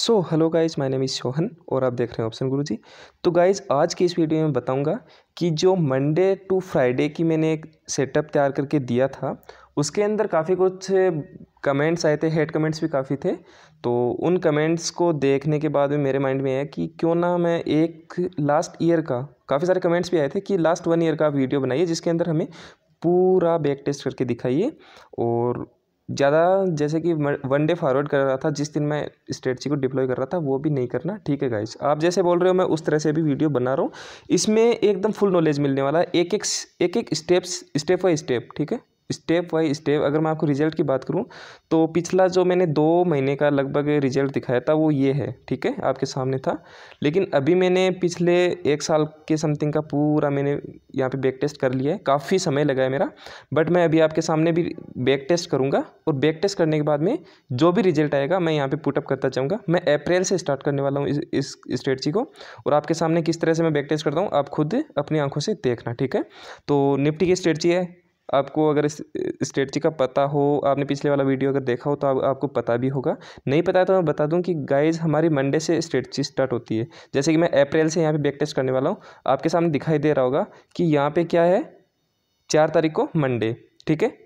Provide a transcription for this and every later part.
So hello guys my name is Sohan और आप देख रहे हैं ऑप्शन गुरु जी तो गाइज़ आज की इस वीडियो में बताऊंगा कि जो मंडे टू फ्राइडे की मैंने एक सेटअप तैयार करके दिया था उसके अंदर काफ़ी कुछ कमेंट्स आए थे हेड कमेंट्स भी काफ़ी थे तो उन कमेंट्स को देखने के बाद में मेरे माइंड में आया कि क्यों ना मैं एक लास्ट ईयर का काफ़ी सारे कमेंट्स भी आए थे कि लास्ट वन ईयर का वीडियो बनाइए जिसके अंदर हमें पूरा बैक टेस्ट करके दिखाइए और ज़्यादा जैसे कि वन डे फॉरवर्ड कर रहा था जिस दिन मैं स्ट्रेटजी को डिप्लॉय कर रहा था वो भी नहीं करना ठीक है गाइस आप जैसे बोल रहे हो मैं उस तरह से भी वीडियो बना रहा हूँ इसमें एकदम फुल नॉलेज मिलने वाला है एक एक एक एक स्टेप्स स्टेप बाई स्टेप ठीक है स्टेप बाई स्टेप अगर मैं आपको रिजल्ट की बात करूँ तो पिछला जो मैंने दो महीने का लगभग रिजल्ट दिखाया था वो ये है ठीक है आपके सामने था लेकिन अभी मैंने पिछले एक साल के समथिंग का पूरा मैंने यहाँ पे बैक टेस्ट कर लिया है काफ़ी समय लगा है मेरा बट मैं अभी आपके सामने भी बैक टेस्ट करूँगा और बैक टेस्ट करने के बाद में जो भी रिजल्ट आएगा मैं यहाँ पर पुटअप करता चाहूँगा मैं अप्रैल से स्टार्ट करने वाला हूँ इस इस स्ट्रेटजी को और आपके सामने किस तरह से मैं बैक टेस्ट करता हूँ आप खुद अपनी आंखों से देखना ठीक है तो निफ्टी की स्ट्रेटजी है आपको अगर इस स्ट्रेटजी का पता हो आपने पिछले वाला वीडियो अगर देखा हो तो आप, आपको पता भी होगा नहीं पता है तो मैं बता दूं कि गाइज हमारी मंडे से स्ट्रेटजी स्टार्ट होती है जैसे कि मैं अप्रैल से यहाँ पे बैक टेस्ट करने वाला हूँ आपके सामने दिखाई दे रहा होगा कि यहाँ पर क्या है चार तारीख को मंडे ठीक है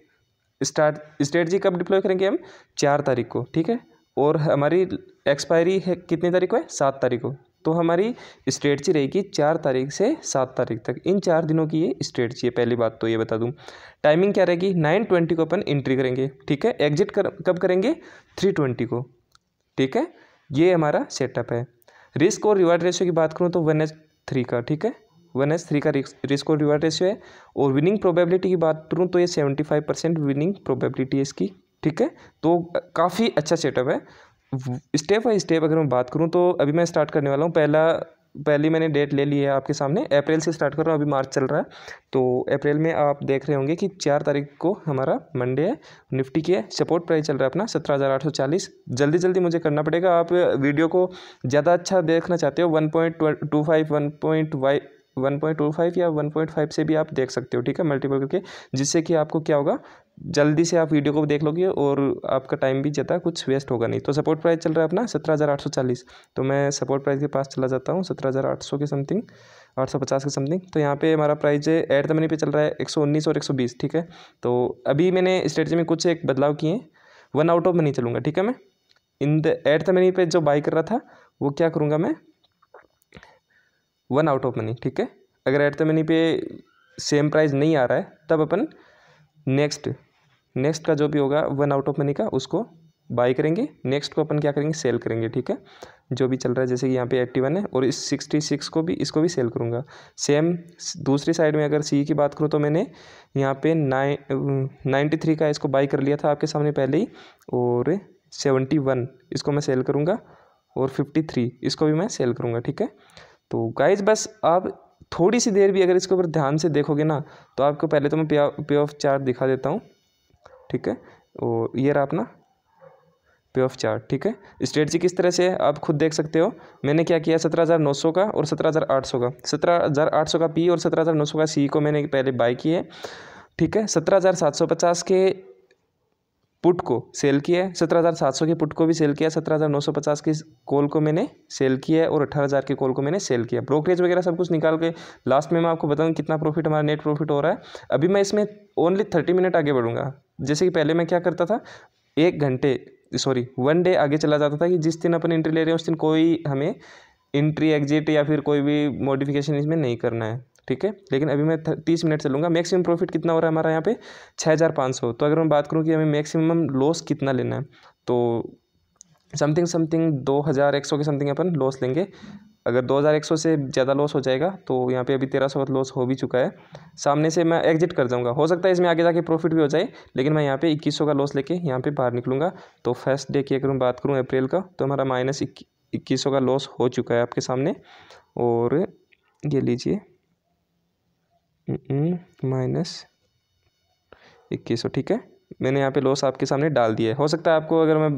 स्टार्ट स्ट्रेटजी कब डिप्लॉय करेंगे हम चार तारीख को ठीक है और हमारी एक्सपायरी है कितनी तारीख को है सात तारीख को तो हमारी स्ट्रेटची रहेगी चार तारीख से सात तारीख तक इन चार दिनों की ये स्ट्रेटची है पहली बात तो ये बता दूँ टाइमिंग क्या रहेगी नाइन ट्वेंटी को अपन एंट्री करेंगे ठीक है एग्जिट कर कब करेंगे थ्री ट्वेंटी को ठीक है ये हमारा सेटअप है रिस्क और रिवार्ड रेशियो की बात करूँ तो वन एच थ्री का ठीक है वन एच थ्री का रिस्क और रिवार्ड रेशियो है और विनिंग प्रोबेबिलिटी की बात करूँ तो ये seventy five percent winning probability है इसकी ठीक है तो काफ़ी अच्छा सेटअप है स्टेप बाई स्टेप अगर मैं बात करूँ तो अभी मैं स्टार्ट करने वाला हूँ पहला पहली मैंने डेट ले ली है आपके सामने अप्रैल से स्टार्ट कर रहा हूँ अभी मार्च चल रहा है तो अप्रैल में आप देख रहे होंगे कि चार तारीख को हमारा मंडे है निफ्टी की है सपोर्ट प्राइस चल रहा है अपना सत्रह हज़ार आठ सौ चालीस जल्दी जल्दी मुझे करना पड़ेगा आप वीडियो को ज़्यादा अच्छा देखना चाहते हो one point two five one point Y one point two five या वन पॉइंट फाइव से भी आप देख सकते हो ठीक है मल्टीपल करके जिससे कि आपको क्या होगा जल्दी से आप वीडियो को देख लोगे और आपका टाइम भी ज़्यादा कुछ वेस्ट होगा नहीं तो सपोर्ट प्राइस चल रहा है अपना सत्रह हज़ार आठ सौ चालीस तो मैं सपोर्ट प्राइस के पास चला जाता हूँ सत्रह हज़ार आठ सौ के समथिंग आठ सौ पचास के समथिंग तो यहाँ पे हमारा प्राइस है एट द मनी पे चल रहा है एक सौ उन्नीस और एक सौ बीस ठीक है तो अभी मैंने स्ट्रेटजी में कुछ एक बदलाव किए हैं वन आउट ऑफ मनी चलूँगा ठीक है मैं in the at the money पे जो बाई कर रहा था वो क्या करूँगा मैं वन आउट ऑफ मनी ठीक है अगर एट द मनी पे सेम प्राइस नहीं आ रहा है तब अपन नेक्स्ट नेक्स्ट का जो भी होगा वन आउट ऑफ मनी का उसको बाई करेंगे नेक्स्ट को अपन क्या करेंगे सेल करेंगे ठीक है जो भी चल रहा है जैसे कि यहाँ पे एट्टी वन है और इस सिक्सटी सिक्स को भी इसको भी सेल करूँगा सेम दूसरी साइड में अगर सी की बात करूँ तो मैंने यहाँ पे नाइन नाइन्टी थ्री का इसको बाई कर लिया था आपके सामने पहले ही और सेवेंटी वन इसको मैं सेल करूँगा और फिफ्टी थ्री इसको भी मैं सेल करूँगा ठीक है तो गाइज बस आप थोड़ी सी देर भी अगर इसके ऊपर ध्यान से देखोगे ना तो आपको पहले तो मैं पे ऑफ चार्ट दिखा देता हूँ ठीक है और ये रहा अपना पे ऑफ चार्ट ठीक है स्ट्रेटजी किस तरह से है आप खुद देख सकते हो मैंने क्या किया सत्रह हज़ार नौ सौ का और सत्रह हज़ार आठ सौ का सत्रह हज़ार आठ सौ का पी और सत्रह हज़ार नौ सौ का सी को मैंने पहले बाई की है ठीक है सत्रह हज़ार सात सौ पचास के पुट को सेल किया है सत्रह हज़ार सात सौ के पुट को भी सेल किया सत्रह हज़ार नौ सौ पचास की कॉल को मैंने सेल किया है और अठारह हज़ार के कॉल को मैंने सेल किया ब्रोकरेज वगैरह सब कुछ निकाल के लास्ट में मैं आपको बताऊँ कितना प्रॉफिट हमारा नेट प्रॉफिट हो रहा है अभी मैं इसमें ओनली थर्टी मिनट आगे बढ़ूँगा जैसे कि पहले मैं क्या करता था एक घंटे सॉरी वन डे आगे चला जाता था कि जिस दिन अपन एंट्री ले रहे हैं उस दिन कोई हमें इंट्री एग्जिट या फिर कोई भी मॉडिफिकेशन इसमें नहीं करना है ठीक है लेकिन अभी मैं तीस मिनट से लूँगा मैक्सिमम प्रॉफिट कितना हो रहा है हमारा यहाँ पे छः हज़ार पाँच सौ तो अगर मैं बात करूँ कि हमें मैक्सिमम लॉस कितना लेना है तो समथिंग समथिंग दो हज़ार एक सौ के समथिंग अपन लॉस लेंगे अगर दो हज़ार एक सौ से ज़्यादा लॉस हो जाएगा तो यहाँ पे अभी तेरह सौ लॉस हो भी चुका है सामने से मैं एग्जिट कर जाऊँगा हो सकता है इसमें आगे जाके प्रॉफिट भी हो जाए लेकिन मैं यहाँ पे इक्कीस सौ का लॉस लेके यहाँ पे बाहर निकलूँगा तो फर्स्ट डे की अगर मैं बात करूँ अप्रैल का तो हमारा माइनस इक्कीस सौ का लॉस हो चुका है आपके सामने और ये लीजिए माइनस इक्कीस सौ ठीक है मैंने यहाँ पे लॉस आपके सामने डाल दिया है हो सकता है आपको अगर मैं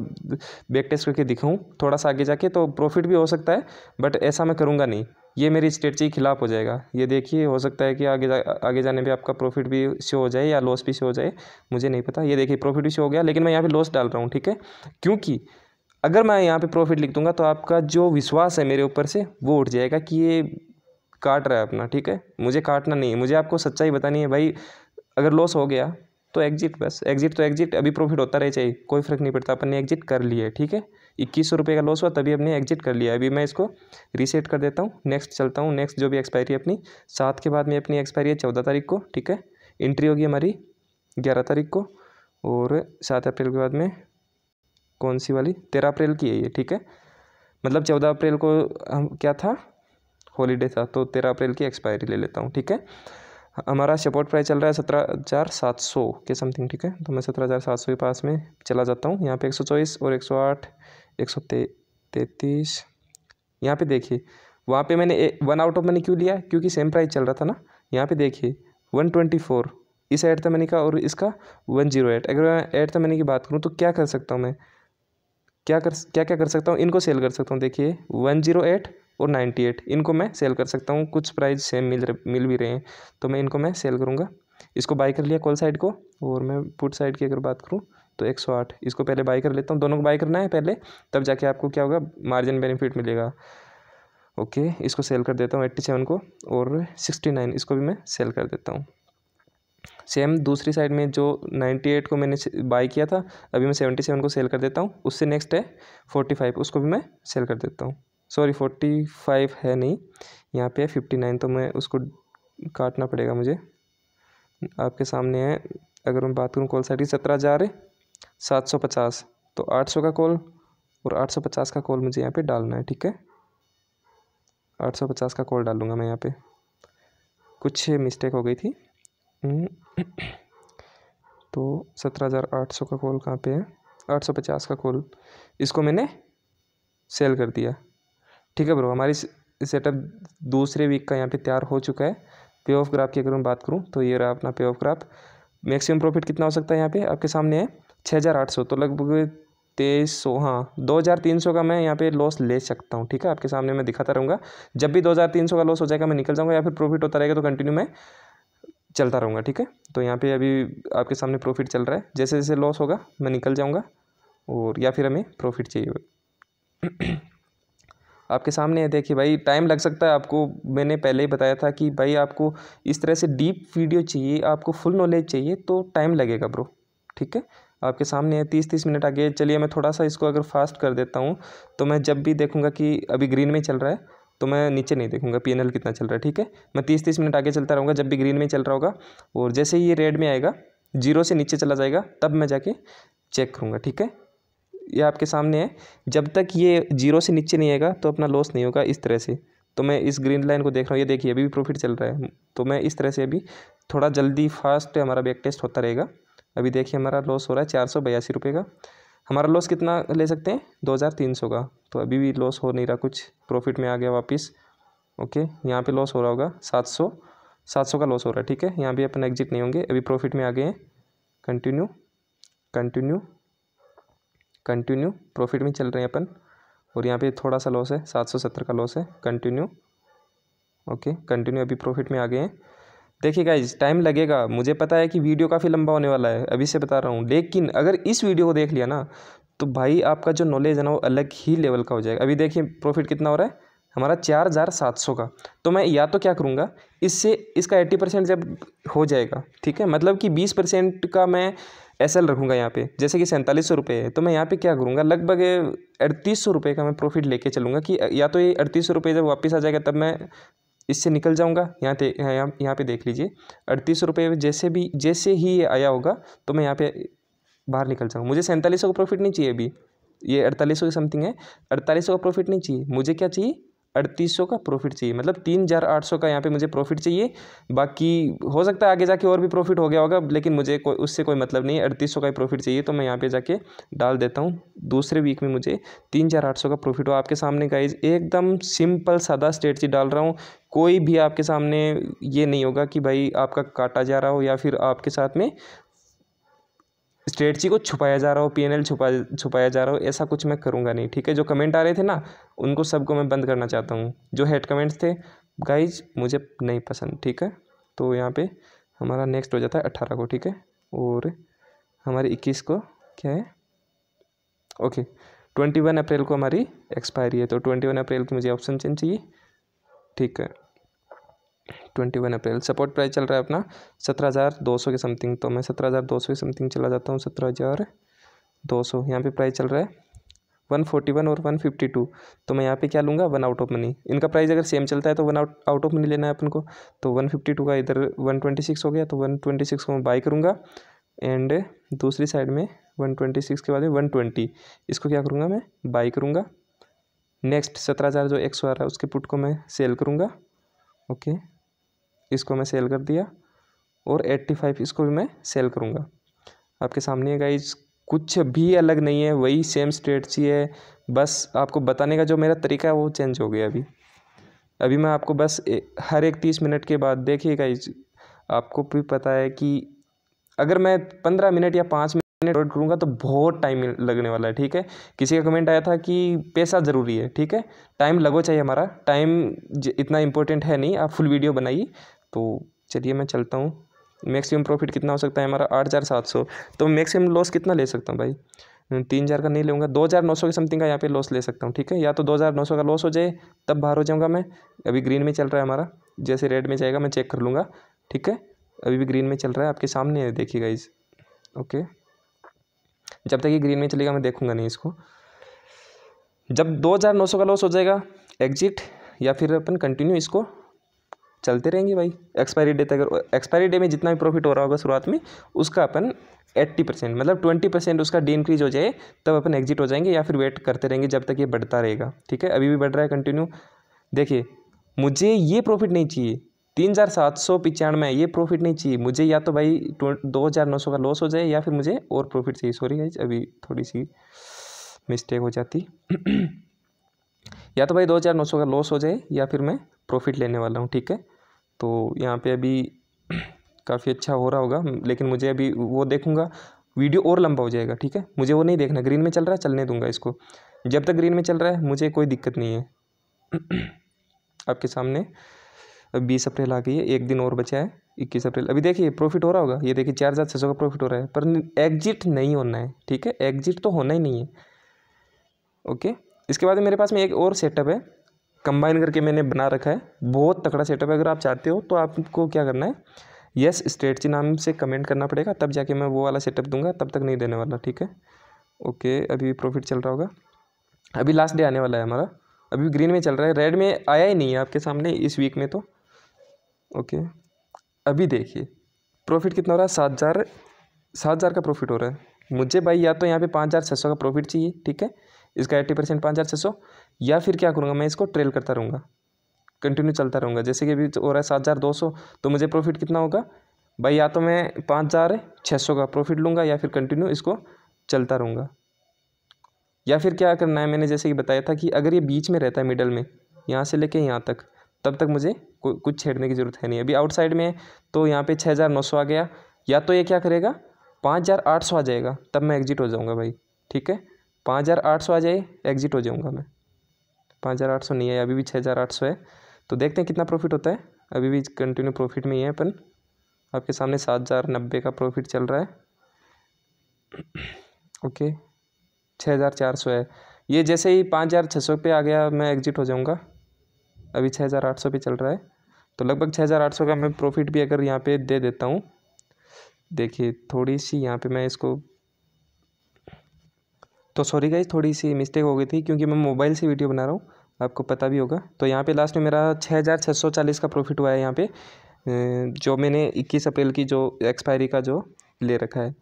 बैक टेस्ट करके दिखाऊँ थोड़ा सा आगे जाके तो प्रॉफिट भी हो सकता है बट ऐसा मैं करूँगा नहीं ये मेरी स्ट्रेटजी के खिलाफ हो जाएगा ये देखिए हो सकता है कि आगे जा आगे जाने पे आपका प्रॉफिट भी शो हो जाए या लॉस भी शो हो जाए मुझे नहीं पता ये देखिए प्रॉफिट भी शो हो गया लेकिन मैं यहाँ पे लॉस डाल रहा हूँ ठीक है क्योंकि अगर मैं यहाँ पे प्रॉफिट लिख दूंगा तो आपका जो विश्वास है मेरे ऊपर से वो उठ जाएगा कि ये काट रहा है अपना ठीक है मुझे काटना नहीं है मुझे आपको सच्चाई बतानी है भाई अगर लॉस हो गया तो एग्जिट बस एग्जिट तो एग्जिट अभी प्रॉफिट होता रहे चाहिए कोई फर्क नहीं पड़ता अपन ने एग्जिट कर लिया है ठीक है इक्कीस सौ रुपये का लॉस हुआ तभी अपने एग्जिट कर लिया अभी मैं इसको रीसेट कर देता हूँ नेक्स्ट चलता हूँ नेक्स्ट जो भी एक्सपायरी है अपनी सात के बाद में अपनी एक्सपायरी है चौदह तारीख को ठीक है एंट्री होगी हमारी ग्यारह तारीख को और सात अप्रैल के बाद में कौन सी वाली तेरह अप्रैल की है ये ठीक है मतलब चौदह अप्रैल को हम क्या था हॉलीडे था तो तेरह अप्रैल की एक्सपायरी ले लेता हूँ ठीक है हमारा सपोर्ट प्राइस चल रहा है सत्रह हज़ार सात सौ के समथिंग ठीक है तो मैं सत्रह हज़ार सात सौ के पास में चला जाता हूँ यहाँ पे एक सौ चौबीस और एक सौ आठ एक सौ तैतीस यहाँ पे देखिए वहाँ पे मैंने वन आउट ऑफ मैंने क्यों लिया क्योंकि सेम प्राइस चल रहा था ना यहाँ पे देखिए वन ट्वेंटी फोर इस एड था मैंने का और इसका वन जीरो एट अगर मैं एड था मैंने की बात करूँ तो क्या कर सकता हूँ मैं क्या कर क्या क्या कर सकता हूँ इनको सेल कर सकता हूँ देखिए वन जीरो एट और नाइन्टी एट इनको मैं सेल कर सकता हूँ कुछ प्राइस सेम मिल मिल भी रहे हैं तो मैं इनको मैं सेल करूँगा इसको बाई कर लिया कॉल साइड को और मैं पुट साइड की अगर बात करूँ तो एक सौ आठ इसको पहले बाई कर लेता हूँ दोनों को बाई करना है पहले तब जाके आपको क्या होगा मार्जिन बेनिफिट मिलेगा ओके इसको सेल कर देता हूँ एट्टी सेवन को और सिक्सटी नाइन इसको भी मैं सेल कर देता हूँ सेम दूसरी साइड में जो नाइन्टी एट को मैंने बाई किया था अभी मैं सेवेंटी सेवन को सेल कर देता हूँ उससे नेक्स्ट है फोर्टी फाइव उसको भी मैं सेल कर देता हूँ सॉरी फोर्टी फाइव है नहीं यहाँ पे है फिफ्टी नाइन तो मैं उसको काटना पड़ेगा मुझे आपके सामने है अगर मैं बात करूँ कॉल साइड की सत्रह हज़ार सात सौ पचास तो आठ सौ का कॉल और आठ सौ पचास का कॉल मुझे यहाँ पे डालना है ठीक है आठ सौ पचास का कॉल डालूँगा मैं यहाँ पे कुछ मिस्टेक हो गई थी हम्म। तो सत्रह हज़ार आठ सौ का कॉल कहाँ पे है आठ सौ पचास का कॉल इसको मैंने सेल कर दिया ठीक है ब्रो हमारी सेटअप दूसरे वीक का यहाँ पे तैयार हो चुका है पे ऑफ ग्राफ की अगर मैं बात करूँ तो ये रहा अपना पे ऑफ ग्राफ मैक्सिमम प्रॉफिट कितना हो सकता है यहाँ पे आपके सामने है छः हज़ार आठ सौ तो लगभग तेईस सौ हाँ दो हज़ार तीन सौ का मैं यहाँ पे लॉस ले सकता हूँ ठीक है आपके सामने मैं दिखाता रहूँगा जब भी दो हज़ार तीन सौ का लॉस हो जाएगा मैं निकल जाऊँगा या फिर प्रॉफिट होता रहेगा तो कंटिन्यू मैं चलता रहूँगा ठीक है तो यहाँ पे अभी आपके सामने प्रॉफिट चल रहा है जैसे जैसे लॉस होगा मैं निकल जाऊँगा और या फिर हमें प्रॉफिट चाहिए आपके सामने है देखिए भाई टाइम लग सकता है आपको मैंने पहले ही बताया था कि भाई आपको इस तरह से डीप वीडियो चाहिए आपको फुल नॉलेज चाहिए तो टाइम लगेगा ब्रो ठीक है आपके सामने है तीस तीस मिनट आगे चलिए मैं थोड़ा सा इसको अगर फास्ट कर देता हूँ तो मैं जब भी देखूँगा कि अभी ग्रीन में चल रहा है तो मैं नीचे नहीं देखूंगा पी कितना चल रहा है ठीक है मैं तीस तीस मिनट आगे चलता रहूँगा जब भी ग्रीन में चल रहा होगा और जैसे ही ये रेड में आएगा जीरो से नीचे चला जाएगा तब मैं जाके चेक करूँगा ठीक है ये आपके सामने है जब तक ये जीरो से नीचे नहीं आएगा तो अपना लॉस नहीं होगा इस तरह से तो मैं इस ग्रीन लाइन को देख रहा हूँ ये देखिए अभी भी प्रॉफिट चल रहा है तो मैं इस तरह से अभी थोड़ा जल्दी फास्ट हमारा बैक टेस्ट होता रहेगा अभी देखिए हमारा लॉस हो रहा है चार सौ बयासी रुपये का हमारा लॉस कितना ले सकते हैं दो हज़ार तीन सौ का तो अभी भी लॉस हो नहीं रहा कुछ प्रॉफिट में आ गया वापस ओके यहाँ पे लॉस हो रहा होगा सात सौ सात सौ का लॉस हो रहा है ठीक है यहाँ भी अपन एग्जिट नहीं होंगे अभी प्रॉफिट में आ गए हैं कंटिन्यू कंटिन्यू कंटिन्यू प्रॉफिट में चल रहे हैं अपन और यहाँ पे थोड़ा सा लॉस है सात सौ सत्तर का लॉस है कंटिन्यू ओके कंटिन्यू अभी प्रॉफिट में आ गए हैं देखिए गाइज टाइम लगेगा मुझे पता है कि वीडियो काफ़ी लंबा होने वाला है अभी से बता रहा हूँ लेकिन अगर इस वीडियो को देख लिया ना तो भाई आपका जो नॉलेज है ना वो अलग ही लेवल का हो जाएगा अभी देखिए प्रॉफिट कितना हो रहा है हमारा चार हज़ार सात सौ का तो मैं या तो क्या करूँगा इससे इसका एट्टी परसेंट जब हो जाएगा ठीक है मतलब कि बीस परसेंट का मैं एस एल रखूँगा यहाँ पे जैसे कि सैंतालीस सौ रुपये है तो मैं यहाँ पे क्या करूँगा लगभग अड़तीस सौ रुपये का मैं प्रॉफिट लेके चलूँगा कि या तो ये अड़तीस सौ रुपये जब वापस आ जाएगा तब मैं इससे निकल जाऊँगा यहाँ पे यहाँ यहाँ पे देख लीजिए अड़तीस सौ रुपये जैसे भी जैसे ही ये आया होगा तो मैं यहाँ पे बाहर निकल जाऊँगा मुझे सैंतालीस सौ का प्रॉफिट नहीं चाहिए अभी ये अड़तालीस सौ समथिंग है अड़तालीस सौ का प्रॉफिट नहीं चाहिए मुझे क्या चाहिए अड़तीस सौ का प्रॉफिट चाहिए मतलब तीन हज़ार आठ सौ का यहाँ पे मुझे प्रॉफिट चाहिए बाकी हो सकता है आगे जाके और भी प्रॉफिट हो गया होगा लेकिन मुझे कोई उससे कोई मतलब नहीं है अड़तीस सौ का ही प्रॉफिट चाहिए तो मैं यहाँ पे जाके डाल देता हूँ दूसरे वीक में मुझे तीन हज़ार आठ सौ का प्रॉफिट हो आपके सामने का एकदम सिंपल सादा स्ट्रेटजी डाल रहा हूँ कोई भी आपके सामने ये नहीं होगा कि भाई आपका काटा जा रहा हो या फिर आपके साथ में स्ट्रेटजी को छुपाया जा रहा हो पी छुपा छुपाया जा रहा हो ऐसा कुछ मैं करूँगा नहीं ठीक है जो कमेंट आ रहे थे ना उनको सबको मैं बंद करना चाहता हूँ जो हेड कमेंट्स थे गाइज मुझे नहीं पसंद ठीक है तो यहाँ पे हमारा नेक्स्ट हो जाता है अट्ठारह को ठीक है और हमारी इक्कीस को क्या है ओके ट्वेंटी वन अप्रैल को हमारी एक्सपायरी है तो ट्वेंटी वन अप्रैल की मुझे ऑप्शन चेंज चाहिए ठीक है twenty one April support price चल रहा है अपना सत्रह हज़ार दो सौ के समथिंग तो मैं सत्रह हज़ार दो सौ के समथिंग चला जाता हूँ सत्रह हज़ार दो सौ यहाँ पर प्राइस चल रहा है वन फोर्टी वन और वन फिफ्टी टू तो मैं यहाँ पे क्या लूँगा वन आउट ऑफ मनी इनका प्राइस अगर सेम चलता है तो one out out of money लेना है अपन को तो वन फिफ्टी टू का इधर वन ट्वेंटी सिक्स हो गया तो वन ट्वेंटी सिक्स को मैं बाई करूँगा एंड दूसरी साइड में वन ट्वेंटी सिक्स के बाद में वन ट्वेंटी इसको क्या करूँगा मैं बाई करूँगा नेक्स्ट सत्रह हज़ार जो एक्स आ रहा है उसके पुट को मैं सेल करूँगा ओके इसको मैं सेल कर दिया और एट्टी फाइव इसको भी मैं सेल करूँगा आपके सामने है गाइज कुछ भी अलग नहीं है वही सेम सी है बस आपको बताने का जो मेरा तरीका है वो चेंज हो गया अभी अभी मैं आपको बस ए, हर एक तीस मिनट के बाद देखिए गाइज आपको भी पता है कि अगर मैं पंद्रह मिनट या पाँच मिनट रोड करूँगा तो बहुत टाइम लगने वाला है ठीक है किसी का कमेंट आया था कि पैसा ज़रूरी है ठीक है टाइम लगो चाहिए हमारा टाइम इतना इम्पोर्टेंट है नहीं आप फुल वीडियो बनाइए तो चलिए मैं चलता हूँ मैक्सिमम प्रॉफिट कितना हो सकता है हमारा आठ हज़ार सात सौ तो मैक्सिमम लॉस कितना ले सकता हूँ भाई हम्म, तीन हज़ार का नहीं लूँगा दो हज़ार नौ सौ के समथिंग का यहाँ पे लॉस ले सकता हूँ ठीक है या तो दो हज़ार नौ सौ का लॉस हो जाए तब बाहर हो जाऊँगा मैं अभी ग्रीन में चल रहा है हमारा जैसे रेड में जाएगा मैं चेक कर लूँगा ठीक है अभी भी ग्रीन में चल रहा है आपके सामने देखिएगा इस ओके जब तक ये ग्रीन में चलेगा मैं देखूँगा नहीं इसको जब दो हज़ार नौ सौ का लॉस हो जाएगा एग्जिट या फिर अपन कंटिन्यू इसको चलते रहेंगे भाई एक्सपायरी डे तक एक्सपायरी डे में जितना भी प्रॉफिट हो रहा होगा शुरुआत में उसका अपन एट्टी परसेंट मतलब ट्वेंटी परसेंट उसका डी इंक्रीज हो जाए तब अपन एग्जिट हो जाएंगे या फिर वेट करते रहेंगे जब तक ये बढ़ता रहेगा ठीक है अभी भी बढ़ रहा है कंटिन्यू देखिए मुझे ये प्रॉफिट नहीं चाहिए तीन हज़ार सात सौ पिचानवे ये प्रॉफिट नहीं चाहिए मुझे तो या तो भाई दो हज़ार नौ सौ का लॉस हो जाए या फिर मुझे और प्रॉफिट चाहिए सॉरी भाई अभी थोड़ी सी मिस्टेक हो जाती या तो भाई दो हज़ार नौ सौ का लॉस हो जाए या फिर मैं प्रॉफिट लेने वाला हूँ ठीक है तो यहाँ पे अभी काफ़ी अच्छा हो रहा होगा लेकिन मुझे अभी वो देखूँगा वीडियो और लंबा हो जाएगा ठीक है मुझे वो नहीं देखना ग्रीन में चल रहा है चलने दूंगा इसको जब तक ग्रीन में चल रहा है मुझे कोई दिक्कत नहीं है आपके सामने बीस अप्रैल आ गई है एक दिन और बचा है इक्कीस अप्रैल अभी देखिए प्रॉफिट हो रहा होगा ये देखिए चार हज़ार छः सौ का प्रॉफिट हो रहा है पर एग्जिट नहीं होना है ठीक है एग्जिट तो होना ही नहीं है ओके इसके बाद मेरे पास में एक और सेटअप है कंबाइन करके मैंने बना रखा है बहुत तकड़ा सेटअप है अगर आप चाहते हो तो आपको क्या करना है यस स्टेट नाम से कमेंट करना पड़ेगा तब जाके मैं वो वाला सेटअप दूंगा तब तक नहीं देने वाला ठीक है ओके अभी प्रॉफिट चल रहा होगा अभी लास्ट डे आने वाला है हमारा अभी ग्रीन में चल रहा है रेड में आया ही नहीं है आपके सामने इस वीक में तो ओके अभी देखिए प्रॉफिट कितना हो रहा है सात हज़ार सात हज़ार का प्रॉफिट हो रहा है मुझे भाई या तो यहाँ पे पाँच हज़ार छः सौ का प्रॉफिट चाहिए ठीक है इसका एट्टी परसेंट पाँच हज़ार छः सौ या फिर क्या करूँगा मैं इसको ट्रेल करता रहूँगा कंटिन्यू चलता रहूँगा जैसे कि अभी तो हो रहा है सात हज़ार दो सौ तो मुझे प्रॉफिट कितना होगा भाई या तो मैं पाँच हज़ार छः सौ का प्रॉफिट लूँगा या फिर कंटिन्यू इसको चलता रहूँगा या फिर क्या करना है मैंने जैसे कि बताया था कि अगर ये बीच में रहता है मिडल में यहाँ से लेके यहाँ तक तब तक मुझे कुछ छेड़ने की ज़रूरत है नहीं अभी आउटसाइड में तो यहाँ पे छः हज़ार नौ सौ आ गया या तो ये क्या करेगा पाँच हज़ार आठ सौ आ जाएगा तब मैं एग्जिट हो जाऊँगा भाई ठीक है पाँच हज़ार आठ सौ आ जाए एग्जिट हो जाऊँगा मैं पाँच हज़ार आठ सौ नहीं है अभी भी छः हज़ार आठ सौ है तो देखते हैं कितना प्रॉफिट होता है अभी भी कंटिन्यू प्रॉफिट में ही है अपन आपके सामने सात हज़ार नब्बे का प्रॉफिट चल रहा है ओके छः हज़ार चार सौ है ये जैसे ही पाँच हज़ार छः सौ पे आ गया मैं एग्जिट हो जाऊँगा अभी छः हज़ार आठ सौ पे चल रहा है तो लगभग छः हज़ार आठ सौ का मैं प्रॉफिट भी अगर यहाँ पे दे देता हूँ देखिए थोड़ी सी यहाँ पे मैं इसको तो सॉरी गाइज थोड़ी सी मिस्टेक हो गई थी क्योंकि मैं मोबाइल से वीडियो बना रहा हूँ आपको पता भी होगा तो यहाँ पे लास्ट में मेरा छः हज़ार छः सौ चालीस का प्रॉफिट हुआ है यहाँ पे जो मैंने इक्कीस अप्रैल की जो एक्सपायरी का जो ले रखा है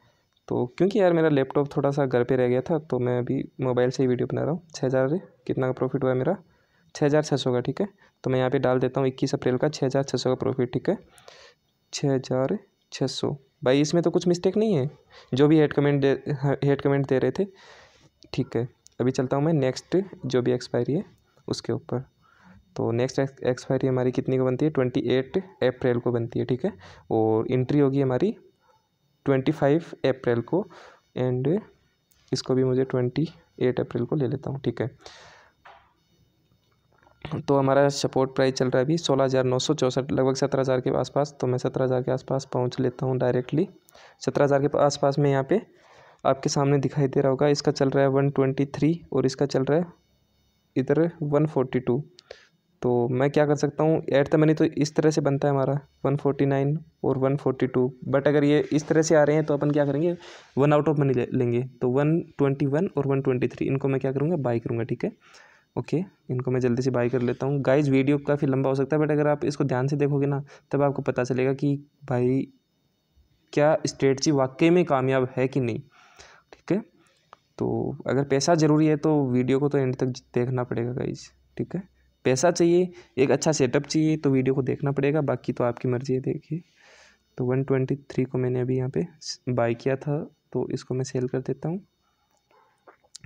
तो क्योंकि यार मेरा लैपटॉप थोड़ा सा घर पे रह गया था तो मैं अभी मोबाइल से ही वीडियो बना रहा हूँ छः हज़ार कितना का प्रॉफिट हुआ है मेरा छः हज़ार छः सौ का ठीक है तो मैं यहाँ पर डाल देता हूँ इक्कीस अप्रैल का छः हज़ार छः सौ का प्रॉफिट ठीक है छः हज़ार छः सौ भाई इसमें तो कुछ मिस्टेक नहीं है जो भी हेड कमेंट दे हेड कमेंट दे रहे थे ठीक है अभी चलता हूँ मैं नेक्स्ट जो भी एक्सपायरी है उसके ऊपर तो नेक्स्ट एक्सपायरी हमारी कितनी को बनती है ट्वेंटी एट अप्रैल को बनती है ठीक है और इंट्री होगी हमारी ट्वेंटी फाइव अप्रैल को एंड इसको भी मुझे ट्वेंटी एट अप्रैल को ले लेता हूँ ठीक है तो हमारा सपोर्ट प्राइस चल रहा है अभी सोलह हज़ार नौ सौ चौंसठ लगभग सत्रह हज़ार के आसपास तो मैं सत्रह हज़ार के आसपास पहुँच लेता हूँ डायरेक्टली सत्रह हज़ार के आसपास मैं यहाँ पे आपके सामने दिखाई दे रहा होगा इसका चल रहा है वन ट्वेंटी थ्री और इसका चल रहा है इधर वन फोर्टी टू तो मैं क्या कर सकता हूँ एट द मनी तो इस तरह से बनता है हमारा वन फोर्टी नाइन और वन फोर्टी टू बट अगर ये इस तरह से आ रहे हैं तो अपन क्या करेंगे वन आउट ऑफ मनी लेंगे तो वन ट्वेंटी वन और वन ट्वेंटी थ्री इनको मैं क्या करूँगा बाई करूँगा ठीक है ओके इनको मैं जल्दी से बाई कर लेता हूँ गाइज वीडियो काफ़ी लंबा हो सकता है बट अगर आप इसको ध्यान से देखोगे ना तब आपको पता चलेगा कि भाई क्या स्ट्रेटजी वाकई में कामयाब है कि नहीं ठीक है तो अगर पैसा ज़रूरी है तो वीडियो को तो एंड तक देखना पड़ेगा गाइज ठीक है पैसा चाहिए एक अच्छा सेटअप चाहिए तो वीडियो को देखना पड़ेगा बाकी तो आपकी मर्ज़ी है देखिए तो वन ट्वेंटी थ्री को मैंने अभी यहाँ पे बाई किया था तो इसको मैं सेल कर देता हूँ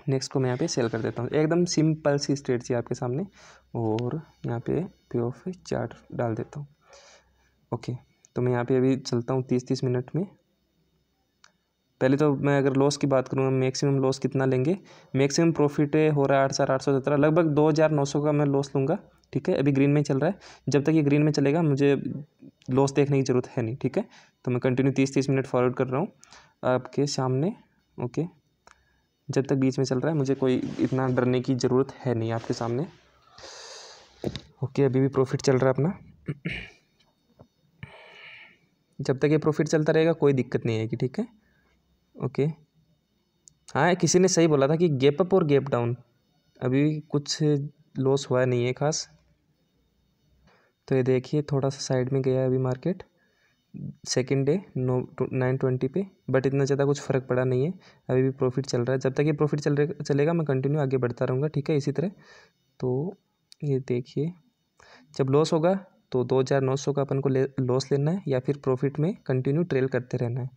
नेक्स्ट को मैं यहाँ पे सेल कर देता हूँ एकदम सिंपल सी स्ट्रेटजी आपके सामने और यहाँ पे पे ऑफ चार्ट डाल देता हूँ ओके तो मैं यहाँ पे अभी चलता हूँ तीस तीस मिनट में पहले तो मैं अगर लॉस की बात करूँगा मैक्सिमम लॉस कितना लेंगे मैक्सिमम प्रॉफिट हो रहा है आठ हज़ार आठ सौ सत्रह लगभग दो हज़ार नौ सौ का मैं लॉस लूँगा ठीक है अभी ग्रीन में चल रहा है जब तक ये ग्रीन में चलेगा मुझे लॉस देखने की ज़रूरत है नहीं ठीक है तो मैं कंटिन्यू तीस तीस मिनट फॉरवर्ड कर रहा हूँ आपके सामने ओके जब तक बीच में चल रहा है मुझे कोई इतना डरने की ज़रूरत है नहीं आपके सामने ओके अभी भी प्रॉफिट चल रहा है अपना जब तक ये प्रॉफिट चलता रहेगा कोई दिक्कत नहीं आएगी ठीक है ओके हाँ किसी ने सही बोला था कि गेप अप और गेप डाउन अभी कुछ लॉस हुआ नहीं है खास तो ये देखिए थोड़ा सा साइड में गया है अभी market second day no nine twenty पे बट इतना ज़्यादा कुछ फ़र्क पड़ा नहीं है अभी भी प्रॉफिट चल रहा है जब तक ये प्रॉफिट चल रहे चलेगा मैं कंटिन्यू आगे बढ़ता रहूँगा ठीक है इसी तरह तो ये देखिए जब लॉस होगा तो दो हज़ार नौ सौ का अपन को ले लॉस लेना है या फिर प्रॉफिट में कंटिन्यू ट्रेल करते रहना है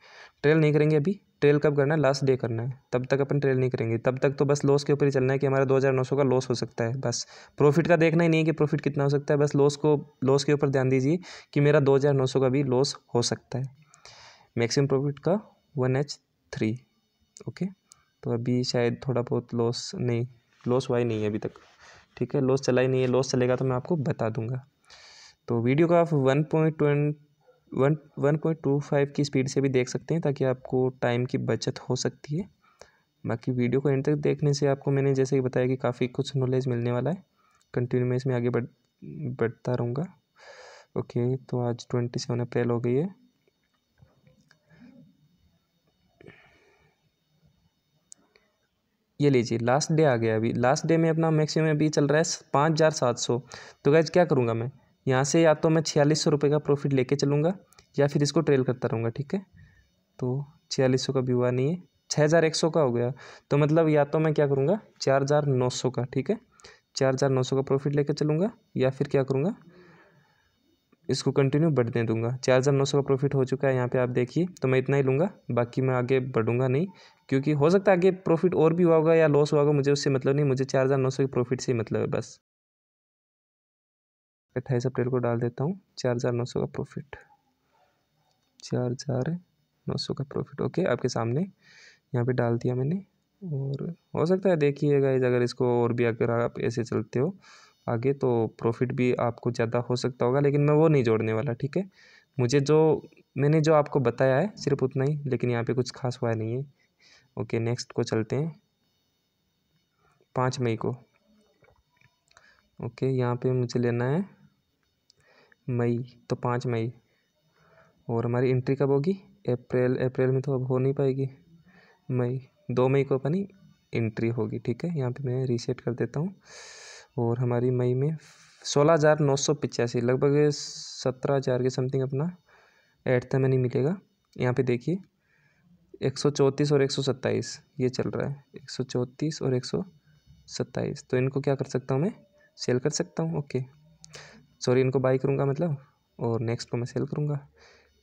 ट्रेल नहीं करेंगे अभी ट्रेल कब करना है लास्ट डे करना है तब तक अपन ट्रेल नहीं करेंगे तब तक तो बस लॉस के ऊपर ही चलना है कि हमारा दो हज़ार नौ सौ का लॉस हो सकता है बस प्रॉफिट का देखना ही नहीं है कि प्रॉफिट कितना हो सकता है बस लॉस को लॉस के ऊपर ध्यान दीजिए कि मेरा दो हज़ार नौ सौ का भी लॉस हो सकता है मैक्सिमम प्रॉफिट का वन एच थ्री ओके तो अभी शायद थोड़ा बहुत लॉस नहीं लॉस हुआ ही नहीं है अभी तक ठीक है लॉस चला ही नहीं है लॉस चलेगा तो मैं आपको बता दूंगा तो वीडियो का one point one one point two five की स्पीड से भी देख सकते हैं ताकि आपको टाइम की बचत हो सकती है बाकी वीडियो को एंड तक देखने से आपको मैंने जैसे ही बताया कि काफ़ी कुछ नॉलेज मिलने वाला है कंटिन्यू में इसमें आगे बढ़ बढ़ता रहूँगा ओके तो आज ट्वेंटी सेवन अप्रैल हो गई है ये लीजिए लास्ट डे आ गया अभी लास्ट डे में अपना मैक्सिमम अभी चल रहा है पाँच हज़ार सात सौ तो गैज क्या करूँगा मैं यहाँ से या तो मैं छियालीस सौ रुपये का प्रॉफिट लेके चलूँगा या फिर इसको ट्रेल करता रहूँगा ठीक है तो छियालीस सौ का भी हुआ नहीं है छः हज़ार एक सौ का हो गया तो मतलब या तो मैं क्या करूँगा चार हज़ार नौ सौ का ठीक है चार हज़ार नौ सौ का प्रॉफिट लेकर चलूँगा या फिर क्या करूँगा इसको कंटिन्यू बढ़ने दूंगा चार हज़ार नौ सौ का प्रॉफिट हो चुका है यहाँ पे आप देखिए तो मैं इतना ही लूँगा बाकी मैं आगे बढ़ूँगा नहीं क्योंकि हो सकता है आगे प्रॉफिट और भी हुआ होगा या लॉस हुआ होगा मुझे उससे मतलब नहीं मुझे चार हज़ार नौ सौ के प्रॉफिट से ही मतलब है बस अट्ठाईस अप्रैल को डाल देता हूँ चार हज़ार नौ सौ का प्रॉफिट चार हज़ार नौ सौ का प्रॉफिट ओके आपके सामने यहाँ पे डाल दिया मैंने और हो सकता है देखिएगा इस अगर इसको और भी अगर आप ऐसे चलते हो आगे तो प्रॉफिट भी आपको ज़्यादा हो सकता होगा लेकिन मैं वो नहीं जोड़ने वाला ठीक है मुझे जो मैंने जो आपको बताया है सिर्फ उतना ही लेकिन यहाँ पर कुछ खास हुआ नहीं है ओके नेक्स्ट को चलते हैं पाँच मई को ओके यहाँ पे मुझे लेना है मई तो पाँच मई और हमारी एंट्री कब होगी अप्रैल अप्रैल में तो अब हो नहीं पाएगी मई दो मई को अपनी एंट्री होगी ठीक है यहाँ पे मैं रीसेट कर देता हूँ और हमारी मई में सोलह हज़ार नौ सौ पिचासी लगभग सत्रह हज़ार के समथिंग अपना एट्थ में नहीं मिलेगा यहाँ पे देखिए एक सौ चौंतीस और एक सौ सत्ताईस ये चल रहा है एक सौ चौंतीस और एक सौ सत्ताईस तो इनको क्या कर सकता हूँ मैं सेल कर सकता हूँ ओके सॉरी इनको बाई करूँगा मतलब और नेक्स्ट को मैं सेल करूँगा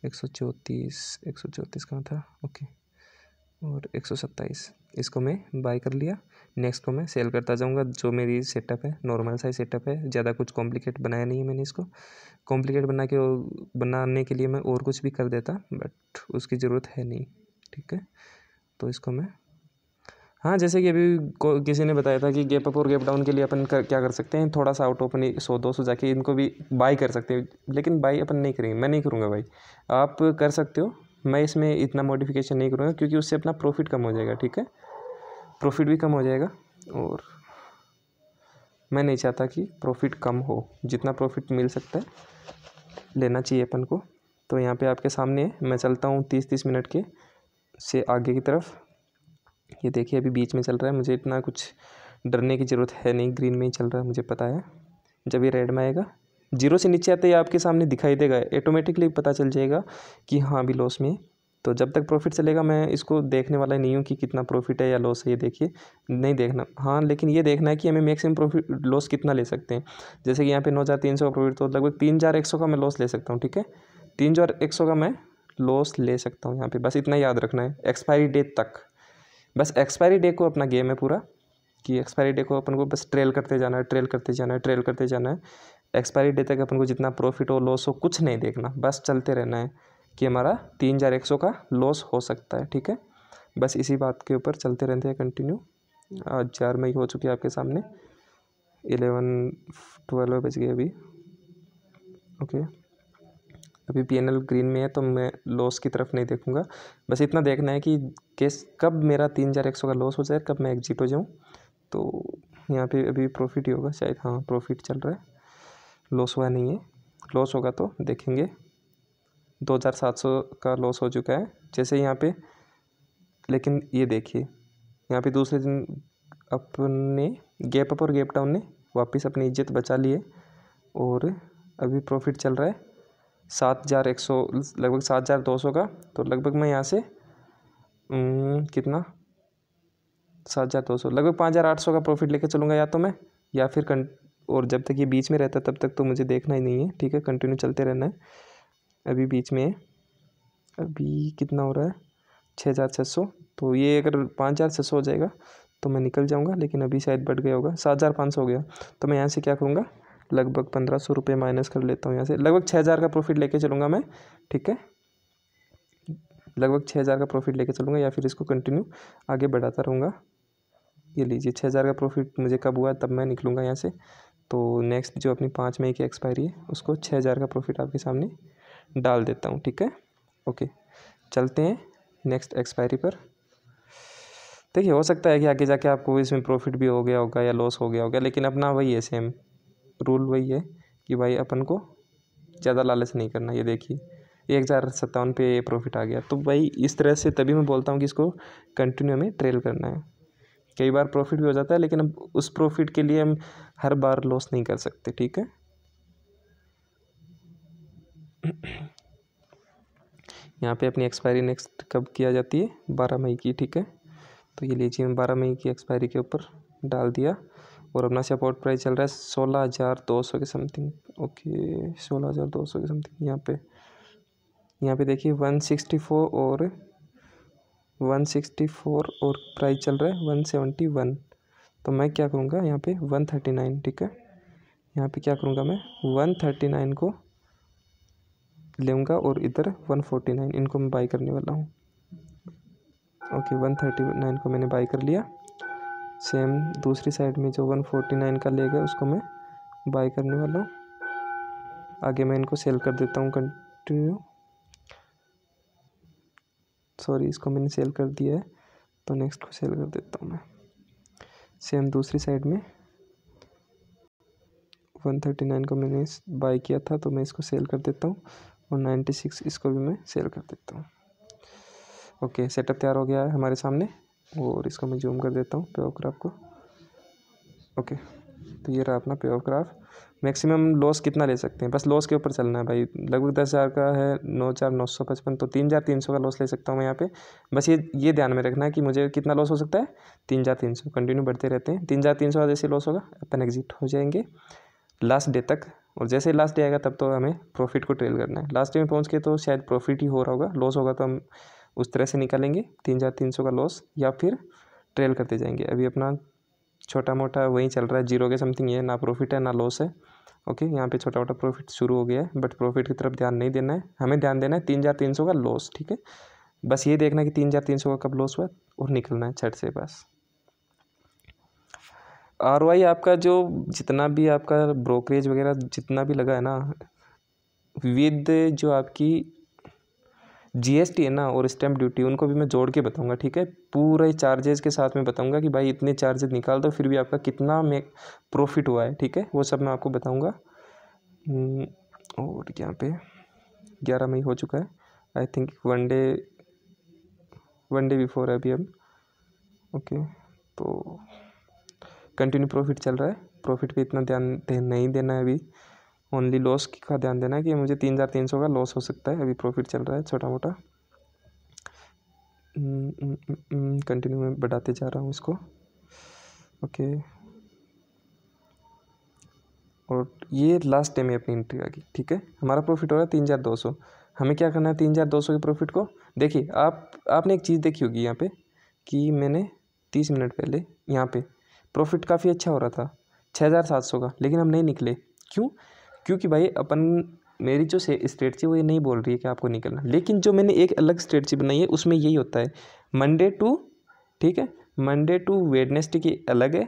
एक सौ चौंतीस एक सौ चौंतीस कहाँ था ओके और एक सौ सत्ताईस इसको मैं बाई कर लिया नेक्स्ट को मैं सेल करता जाऊँगा जो मेरी सेटअप है नॉर्मल साइज सेटअप है ज़्यादा कुछ कॉम्प्लिकेट बनाया नहीं है मैंने इसको कॉम्प्लिकेट बना के बनाने के लिए मैं और कुछ भी कर देता बट उसकी ज़रूरत है नहीं ठीक है तो इसको मैं हाँ जैसे कि अभी को किसी ने बताया था कि गैप अप और गेप डाउन के लिए अपन कर क्या कर सकते हैं थोड़ा सा आउट ओपन सौ दो सौ जाके इनको भी बाई कर सकते हैं लेकिन बाई अपन नहीं करेंगे मैं नहीं करूँगा भाई आप कर सकते हो मैं इसमें इतना मॉडिफिकेशन नहीं करूँगा क्योंकि उससे अपना प्रॉफिट कम हो जाएगा ठीक है प्रॉफिट भी कम हो जाएगा और मैं नहीं चाहता कि प्रॉफिट कम हो जितना प्रॉफिट मिल सकता है लेना चाहिए अपन को तो यहाँ पे आपके सामने मैं चलता हूँ तीस तीस मिनट के से आगे की तरफ ये देखिए अभी बीच में चल रहा है मुझे इतना कुछ डरने की ज़रूरत है नहीं ग्रीन में ही चल रहा है मुझे पता है जब ये रेड में आएगा जीरो से नीचे आते ही आपके सामने दिखाई देगा ऑटोमेटिकली पता चल जाएगा कि हाँ अभी लॉस में तो जब तक प्रॉफिट चलेगा मैं इसको देखने वाला नहीं हूँ कि कितना प्रॉफिट है या लॉस है ये देखिए नहीं देखना हाँ लेकिन ये देखना है कि हमें मैक्सिमम प्रॉफिट लॉस कितना ले सकते हैं जैसे कि यहाँ पे नौ हज़ार तीन सौ का प्रॉफिट तो लगभग तीन हज़ार एक सौ का मैं लॉस ले सकता हूँ ठीक है तीन हज़ार एक सौ का मैं लॉस ले सकता हूँ यहाँ पर बस इतना याद रखना है एक्सपायरी डेट तक बस एक्सपायरी डे को अपना गेम है पूरा कि एक्सपायरी डे को अपन को बस ट्रेल करते जाना है ट्रेल करते जाना है ट्रेल करते जाना है एक्सपायरी डे तक अपन को जितना प्रॉफिट हो लॉस हो कुछ नहीं देखना बस चलते रहना है कि हमारा तीन हज़ार एक सौ का लॉस हो सकता है ठीक है बस इसी बात के ऊपर चलते रहते हैं कंटिन्यू आज चार मई हो चुकी है आपके सामने एलेवन ट्वेल्व बज गए अभी ओके अभी पी ग्रीन में है तो मैं लॉस की तरफ नहीं देखूँगा बस इतना देखना है कि केस कब मेरा तीन हज़ार एक सौ का लॉस हो जाए कब मैं एग्जिट हो जाऊँ तो यहाँ पे अभी प्रॉफिट ही होगा शायद हाँ प्रॉफिट चल रहा है लॉस हुआ नहीं है लॉस होगा तो देखेंगे दो हज़ार सात सौ का लॉस हो चुका है जैसे यहाँ पे लेकिन ये देखिए यहाँ पे दूसरे दिन अपने गैप अप और गैप डाउन ने वापस अपनी इज्जत बचा ली है और अभी प्रॉफिट चल रहा है सात हज़ार एक सौ लगभग सात हज़ार दो सौ का तो लगभग मैं यहाँ से कितना सात हज़ार दो सौ लगभग पाँच हज़ार आठ सौ का प्रॉफिट लेके चलूँगा या तो मैं या फिर कं और जब तक ये बीच में रहता तब तक तो मुझे देखना ही नहीं है ठीक है कंटिन्यू चलते रहना है अभी बीच में है अभी कितना हो रहा है छः हज़ार छः सौ तो ये अगर पाँच हज़ार छः सौ हो जाएगा तो मैं निकल जाऊँगा लेकिन अभी शायद बढ़ गया होगा सात हज़ार पाँच सौ हो गया तो मैं यहाँ से क्या करूँगा लगभग पंद्रह सौ रुपये माइनस कर लेता हूँ यहाँ से लगभग छः हज़ार का प्रॉफिट लेके चलूँगा मैं ठीक है लगभग छः हज़ार का प्रॉफिट लेके चलूँगा या फिर इसको कंटिन्यू आगे बढ़ाता रहूँगा ये लीजिए छः हज़ार का प्रॉफिट मुझे कब हुआ तब मैं निकलूँगा यहाँ से तो नेक्स्ट जो अपनी पाँच मई की एक्सपायरी है उसको छः हज़ार का प्रॉफिट आपके सामने डाल देता हूँ ठीक है ओके चलते हैं नेक्स्ट एक्सपायरी पर देखिए हो सकता है कि आगे जाके आपको इसमें प्रॉफिट भी हो गया होगा या लॉस हो गया होगा लेकिन अपना वही है सेम रूल वही है कि भाई अपन को ज़्यादा लालच नहीं करना ये देखिए एक हज़ार सत्तावन पे प्रॉफिट आ गया तो भाई इस तरह से तभी मैं बोलता हूँ कि इसको कंटिन्यू हमें ट्रेल करना है कई बार प्रॉफिट भी हो जाता है लेकिन अब उस प्रॉफिट के लिए हम हर बार लॉस नहीं कर सकते ठीक है यहाँ पे अपनी एक्सपायरी नेक्स्ट कब किया जाती है बारह मई की ठीक है तो ये लीजिए मैं बारह मई की एक्सपायरी के ऊपर डाल दिया और अपना सपोर्ट प्राइस चल रहा है सोलह हज़ार दो सौ के समथिंग ओके सोलह हज़ार दो सौ के समथिंग यहाँ पे यहाँ पे देखिए वन सिक्सटी फोर और वन सिक्सटी फोर और प्राइस चल रहा है वन सेवेंटी वन तो मैं क्या करूँगा यहाँ पे वन थर्टी नाइन ठीक है यहाँ पे क्या करूँगा मैं वन थर्टी नाइन को लेगा और इधर वन फोर्टी नाइन इनको मैं बाई करने वाला हूँ ओके वन थर्टी नाइन को मैंने बाई कर लिया सेम दूसरी साइड में जो वन फोर्टी नाइन का लेग गया उसको मैं बाई करने वाला हूँ आगे मैं इनको सेल कर देता हूँ कंटिन्यू सॉरी इसको मैंने सेल कर दिया है तो नेक्स्ट को सेल कर देता हूँ मैं सेम दूसरी साइड में वन थर्टी नाइन को मैंने बाई किया था तो मैं इसको सेल कर देता हूँ और नाइन्टी सिक्स इसको भी मैं सेल कर देता हूँ ओके सेटअप तैयार हो गया है हमारे सामने और इसको मैं जूम कर देता हूँ पे ऑफ को ओके तो ये रहा अपना पे ऑफ ग्राफ मैक्सिमम लॉस कितना ले सकते हैं बस लॉस के ऊपर चलना है भाई लगभग दस हज़ार का है नौ चार नौ सौ पचपन तो तीन हज़ार तीन सौ का लॉस ले सकता हूँ मैं यहाँ पे बस ये ये ध्यान में रखना है कि मुझे कितना लॉस हो सकता है तीन हज़ार तीन सौ कंटिन्यू बढ़ते रहते हैं तीन हज़ार तीन सौ जैसे लॉस होगा अपन एग्जिट हो जाएंगे लास्ट डे तक और जैसे लास्ट डे आएगा तब तो हमें प्रॉफिट को ट्रेल करना है लास्ट डे में पहुँच के तो शायद प्रॉफिट ही हो रहा होगा लॉस होगा तो हम उस तरह से निकालेंगे तीन हज़ार तीन सौ का लॉस या फिर ट्रेल करते जाएंगे अभी अपना छोटा मोटा वहीं चल रहा है जीरो के समथिंग ये ना प्रॉफिट है ना लॉस है ओके यहाँ पे छोटा मोटा प्रॉफिट शुरू हो गया है बट प्रॉफिट की तरफ ध्यान नहीं देना है हमें ध्यान देना है तीन हज़ार तीन सौ का लॉस ठीक है बस ये देखना कि तीन हज़ार तीन सौ का कब लॉस हुआ और निकलना है छठ से बस आर आपका जो जितना भी आपका ब्रोकरेज वगैरह जितना भी लगा है ना विद जो आपकी जीएसटी है ना और स्टैम्प ड्यूटी उनको भी मैं जोड़ के बताऊंगा ठीक है पूरे चार्जेस के साथ में बताऊंगा कि भाई इतने चार्जेस निकाल दो फिर भी आपका कितना में प्रॉफिट हुआ है ठीक है वो सब मैं आपको बताऊंगा हम्म, और यहाँ पे ग्यारह मई हो चुका है I think one day one day before है अभी हम ओके तो कंटिन्यू प्रॉफिट चल रहा है प्रॉफिट पर इतना ध्यान नहीं देना है अभी ओनली लॉस का ध्यान देना है कि मुझे तीन हज़ार तीन सौ का लॉस हो सकता है अभी प्रॉफिट चल रहा है छोटा मोटा कंटिन्यू मैं बढ़ाते जा रहा हूँ इसको ओके और ये लास्ट टाइम में अपनी इंट्री आ गई ठीक है हमारा प्रॉफिट हो रहा है तीन हज़ार दो सौ हमें क्या करना है तीन हज़ार दो सौ के प्रॉफिट को देखिए आप आपने एक चीज़ देखी होगी यहाँ पे कि मैंने तीस मिनट पहले यहाँ पे प्रॉफिट काफ़ी अच्छा हो रहा था छः हज़ार सात सौ का लेकिन हम नहीं निकले क्यों क्योंकि भाई अपन मेरी जो स्ट्रेटजी वो ये नहीं बोल रही है कि आपको निकलना लेकिन जो मैंने एक अलग स्ट्रेटजी बनाई है उसमें यही होता है मंडे टू ठीक है मंडे टू वेडनेसडे की अलग है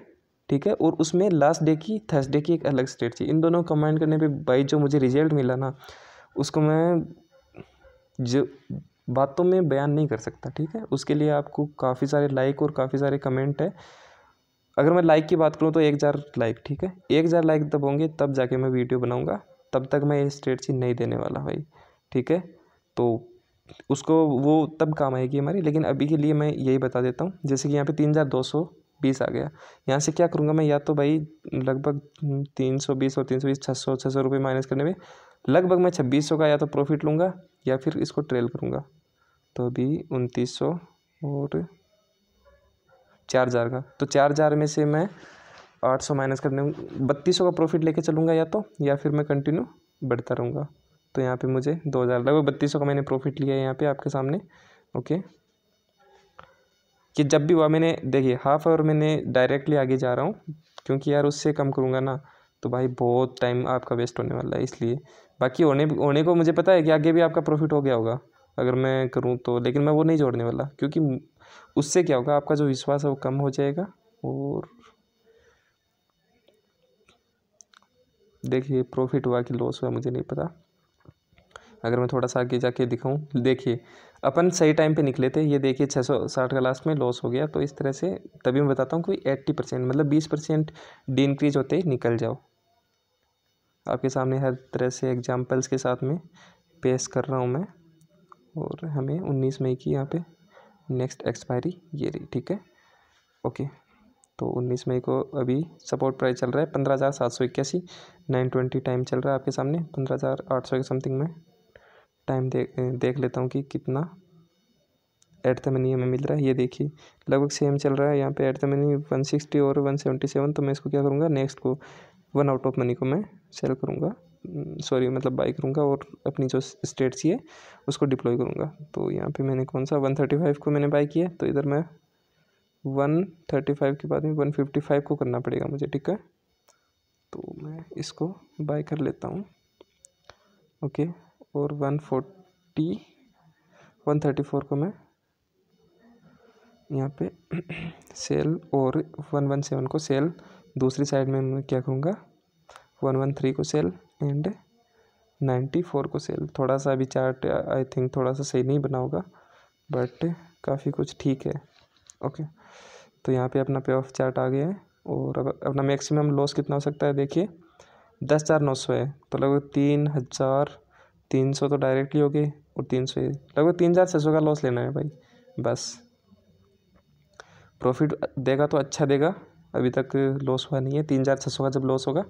ठीक है और उसमें लास्ट डे की थर्सडे की एक अलग स्ट्रेटजी इन दोनों कमांड करने पे भाई जो मुझे रिजल्ट मिला ना उसको मैं जो बातों में बयान नहीं कर सकता ठीक है उसके लिए आपको काफ़ी सारे लाइक और काफ़ी सारे कमेंट है अगर मैं लाइक की बात करूँ तो एक हज़ार लाइक ठीक है एक हज़ार लाइक तब होंगे तब जाके मैं वीडियो बनाऊँगा तब तक मैं ये सी नहीं देने वाला भाई ठीक है तो उसको वो तब काम आएगी हमारी लेकिन अभी के लिए मैं यही बता देता हूँ जैसे कि यहाँ पे तीन हज़ार दो सौ बीस आ गया यहाँ से क्या करूँगा मैं या तो भाई लगभग तीन सौ बीस और तीन सौ बीस छः सौ छः सौ रुपये माइनस करने में लगभग मैं छब्बीस सौ का या तो प्रॉफिट लूँगा या फिर इसको ट्रेल करूँगा तो अभी उनतीस सौ और चार हज़ार का तो चार हज़ार में से मैं आठ सौ माइनस कर करने बत्तीस सौ का प्रॉफिट लेके चलूँगा या तो या फिर मैं कंटिन्यू बढ़ता रहूँगा तो यहाँ पे मुझे दो हज़ार लगभग बत्तीस सौ का मैंने प्रॉफिट लिया है यहाँ पे आपके सामने ओके कि जब भी हुआ मैंने देखिए हाफ आवर मैंने डायरेक्टली आगे जा रहा हूँ क्योंकि यार उससे कम करूँगा ना तो भाई बहुत टाइम आपका वेस्ट होने वाला है इसलिए बाकी होने होने को मुझे पता है कि आगे भी आपका प्रॉफिट हो गया होगा अगर मैं करूँ तो लेकिन मैं वो नहीं जोड़ने वाला क्योंकि उससे क्या होगा आपका जो विश्वास है वो कम हो जाएगा और देखिए प्रॉफिट हुआ कि लॉस हुआ मुझे नहीं पता अगर मैं थोड़ा सा आगे जाके दिखाऊँ देखिए अपन सही टाइम पे निकले थे ये देखिए छः सौ साठ का लास्ट में लॉस हो गया तो इस तरह से तभी मैं बताता हूँ कि एट्टी परसेंट मतलब बीस परसेंट डी इंक्रीज होते ही निकल जाओ आपके सामने हर तरह से एग्जाम्पल्स के साथ में पेश कर रहा हूँ मैं और हमें उन्नीस मई की यहाँ पे नेक्स्ट एक्सपायरी ये रही ठीक है ओके तो उन्नीस मई को अभी सपोर्ट प्राइस चल रहा है पंद्रह हज़ार सात सौ इक्यासी नाइन ट्वेंटी टाइम चल रहा है आपके सामने पंद्रह हज़ार आठ सौ के समथिंग में टाइम दे, देख लेता हूँ कि कितना एट द मनी हमें मिल रहा है ये देखिए लगभग सेम चल रहा है यहाँ पे at the money one sixty और वन सेवेंटी सेवन तो मैं इसको क्या करूँगा नेक्स्ट को वन आउट ऑफ मनी को मैं सेल करूँगा सॉरी मतलब बाई करूँगा और अपनी जो स्टेट्स ये उसको डिप्लॉय करूँगा तो यहाँ पे मैंने कौन सा वन थर्टी फाइव को मैंने बाई किया तो इधर मैं वन थर्टी फाइव के बाद में वन फिफ्टी फाइव को करना पड़ेगा मुझे ठीक है तो मैं इसको बाई कर लेता हूँ ओके और one forty one thirty four को मैं यहाँ पे सेल और वन वन सेवन को सेल दूसरी साइड में मैं क्या करूँगा वन वन थ्री को सेल एंड नाइन्टी फोर को सेल थोड़ा सा अभी चार्ट आई थिंक थोड़ा सा सही नहीं बना होगा बट काफ़ी कुछ ठीक है ओके तो यहाँ पे अपना पे ऑफ चार्ट आ गया है और अब अपना मैक्सिमम लॉस कितना हो सकता है देखिए दस हज़ार नौ सौ है तो लगभग तीन हज़ार तीन सौ तो डायरेक्टली हो गए और तीन सौ लगभग तीन हज़ार छः सौ का लॉस लेना है भाई बस प्रॉफिट देगा तो अच्छा देगा अभी तक लॉस हुआ नहीं है तीन हज़ार छः सौ का जब लॉस होगा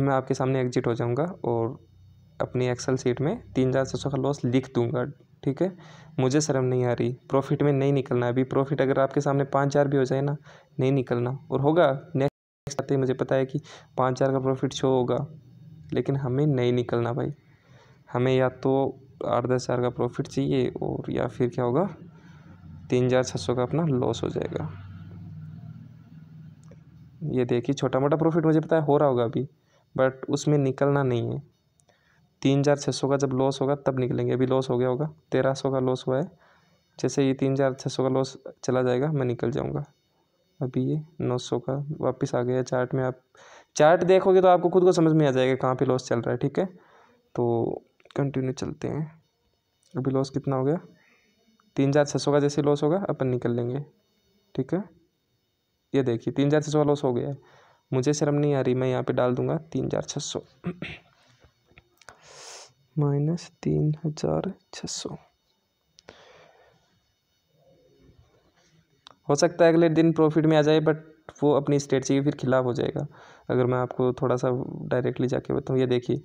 मैं आपके सामने एग्जिट हो जाऊँगा और अपनी एक्सेल सीट में तीन हज़ार छः सौ का लॉस लिख दूँगा ठीक है मुझे शर्म नहीं आ रही प्रॉफिट में नहीं निकलना अभी प्रॉफिट अगर आपके सामने पाँच हज़ार भी हो जाए ना नहीं निकलना और होगा नेक्स्ट आते मुझे पता है कि पाँच हज़ार का प्रॉफिट शो होगा लेकिन हमें नहीं निकलना भाई हमें या तो आठ दस हज़ार का प्रॉफिट चाहिए और या फिर क्या होगा तीन हज़ार छः सौ का अपना लॉस हो जाएगा ये देखिए छोटा मोटा प्रॉफिट मुझे पता है हो रहा होगा अभी बट उसमें निकलना नहीं है तीन हज़ार छः सौ का जब लॉस होगा तब निकलेंगे अभी लॉस हो गया होगा तेरह सौ का लॉस हुआ है जैसे ये तीन हज़ार छः सौ का लॉस चला जाएगा मैं निकल जाऊँगा अभी ये नौ सौ का वापस आ गया चार्ट में आप चार्ट देखोगे तो आपको खुद को समझ में आ जाएगा कहाँ पे लॉस चल रहा है ठीक है तो कंटिन्यू चलते हैं अभी लॉस कितना हो गया तीन हज़ार छः सौ का जैसे लॉस होगा अपन निकल लेंगे ठीक है ये देखिए तीन हज़ार छः सौ का लॉस हो गया है मुझे शर्म नहीं आ रही मैं यहाँ पे डाल दूँगा तीन हज़ार छः सौ माइनस तीन हज़ार छः सौ हो सकता है अगले दिन प्रॉफिट में आ जाए बट वो अपनी स्ट्रेटजी के फिर खिलाफ हो जाएगा अगर मैं आपको थोड़ा सा डायरेक्टली जाके बताऊँ ये देखिए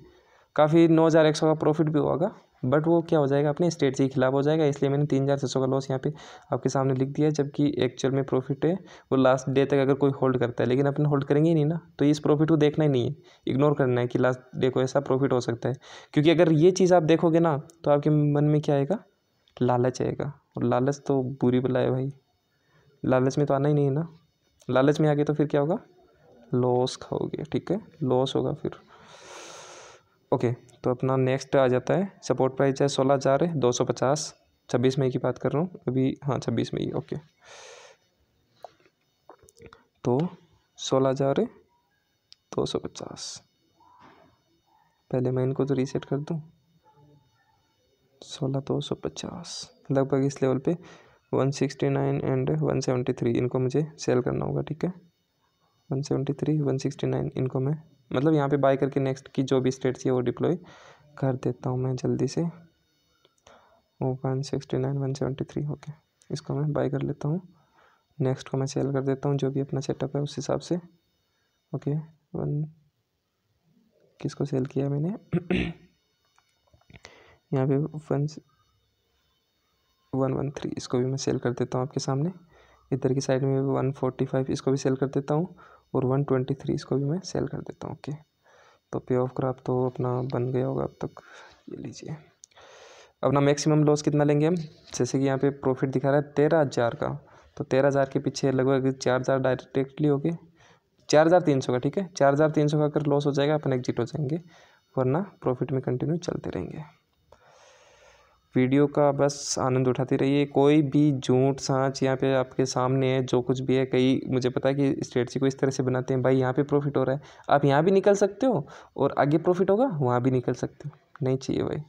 काफ़ी नौ हज़ार एक सौ का प्रॉफिट भी होगा बट वो क्या हो जाएगा अपने स्टेट के खिलाफ हो जाएगा इसलिए मैंने तीन हज़ार छः सौ का लॉस यहाँ पे आपके सामने लिख दिया है जबकि एक्चुअल में प्रॉफिट है वो लास्ट डे तक अगर कोई होल्ड करता है लेकिन अपन होल्ड करेंगे ही नहीं ना तो इस प्रॉफिट को देखना ही नहीं है इग्नोर करना है कि लास्ट डे को ऐसा प्रॉफिट हो सकता है क्योंकि अगर ये चीज़ आप देखोगे ना तो आपके मन में क्या आएगा लालच आएगा और लालच तो बुरी बला है भाई लालच में तो आना ही नहीं है ना लालच में आ गए तो फिर क्या होगा लॉस खाओगे ठीक है लॉस होगा फिर ओके तो अपना नेक्स्ट आ जाता है सपोर्ट प्राइस है सोलह हज़ार दो सौ पचास छब्बीस मई की बात कर रहा हूँ अभी हाँ छब्बीस मई ओके तो सोलह हज़ार दो सौ पचास पहले मैं इनको तो रीसेट कर दूँ सोलह दो सौ पचास लगभग इस लेवल पे one sixty nine and one seventy three इनको मुझे सेल करना होगा ठीक है one seventy three one sixty nine इनको मैं मतलब यहाँ पे बाय करके नेक्स्ट की जो भी स्टेट्स है वो डिप्लॉय कर देता हूँ मैं जल्दी से one sixty nine one seventy three okay इसको मैं बाय कर लेता हूँ नेक्स्ट को मैं सेल कर देता हूँ जो भी अपना सेटअप है उस हिसाब से ओके वन किसको सेल किया मैंने यहाँ पे वन वन वन थ्री इसको भी मैं सेल कर देता हूँ आपके सामने इधर की साइड में वन फोर्टी फाइव इसको भी सेल कर देता हूँ और वन ट्वेंटी थ्री इसको भी मैं सेल कर देता हूँ ओके तो पे ऑफ ग्राफ तो अपना बन गया होगा अब तक ये लीजिए अपना मैक्सिमम लॉस कितना लेंगे हम जैसे कि यहाँ पे प्रॉफिट दिखा रहा है तेरह हज़ार का तो तेरह हज़ार के पीछे लगभग चार हज़ार डायरेक्टली होगी चार हज़ार तीन सौ का ठीक है चार हज़ार तीन सौ का अगर लॉस हो जाएगा अपन एग्जिट हो जाएंगे वरना प्रॉफिट में कंटिन्यू चलते रहेंगे वीडियो का बस आनंद उठाती रहिए कोई भी झूठ साँच यहाँ पे आपके सामने है जो कुछ भी है कई मुझे पता है कि स्ट्रेटजी को इस तरह से बनाते हैं भाई यहाँ पे प्रॉफिट हो रहा है आप यहाँ भी निकल सकते हो और आगे प्रॉफिट होगा वहाँ भी निकल सकते हो नहीं चाहिए भाई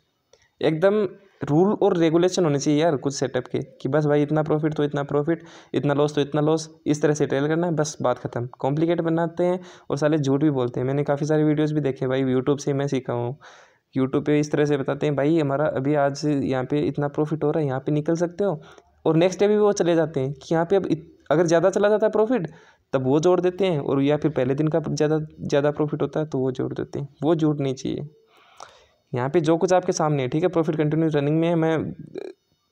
एकदम रूल और रेगुलेशन होने चाहिए यार कुछ सेटअप के कि बस भाई इतना प्रॉफिट तो इतना प्रॉफिट इतना लॉस तो इतना लॉस इस तरह से ट्रेल करना है बस बात खत्म कॉम्प्लिकेट बनाते हैं और साले झूठ भी बोलते हैं मैंने काफ़ी सारे वीडियोज़ भी देखे भाई यूट्यूब से मैं सीखा हूँ यूट्यूब पे इस तरह से बताते हैं भाई हमारा अभी आज यहाँ पे इतना प्रॉफिट हो रहा है यहाँ पे निकल सकते हो और नेक्स्ट डे भी वो चले जाते हैं कि यहाँ पे अब अगर ज़्यादा चला जाता है प्रॉफिट तब वो जोड़ देते हैं और या फिर पहले दिन का ज़्यादा ज़्यादा प्रॉफिट होता है तो वो जोड़ देते हैं वो जोड़ नहीं चाहिए यहाँ पर जो कुछ आपके सामने है ठीक है प्रॉफिट कंटिन्यू रनिंग में है मैं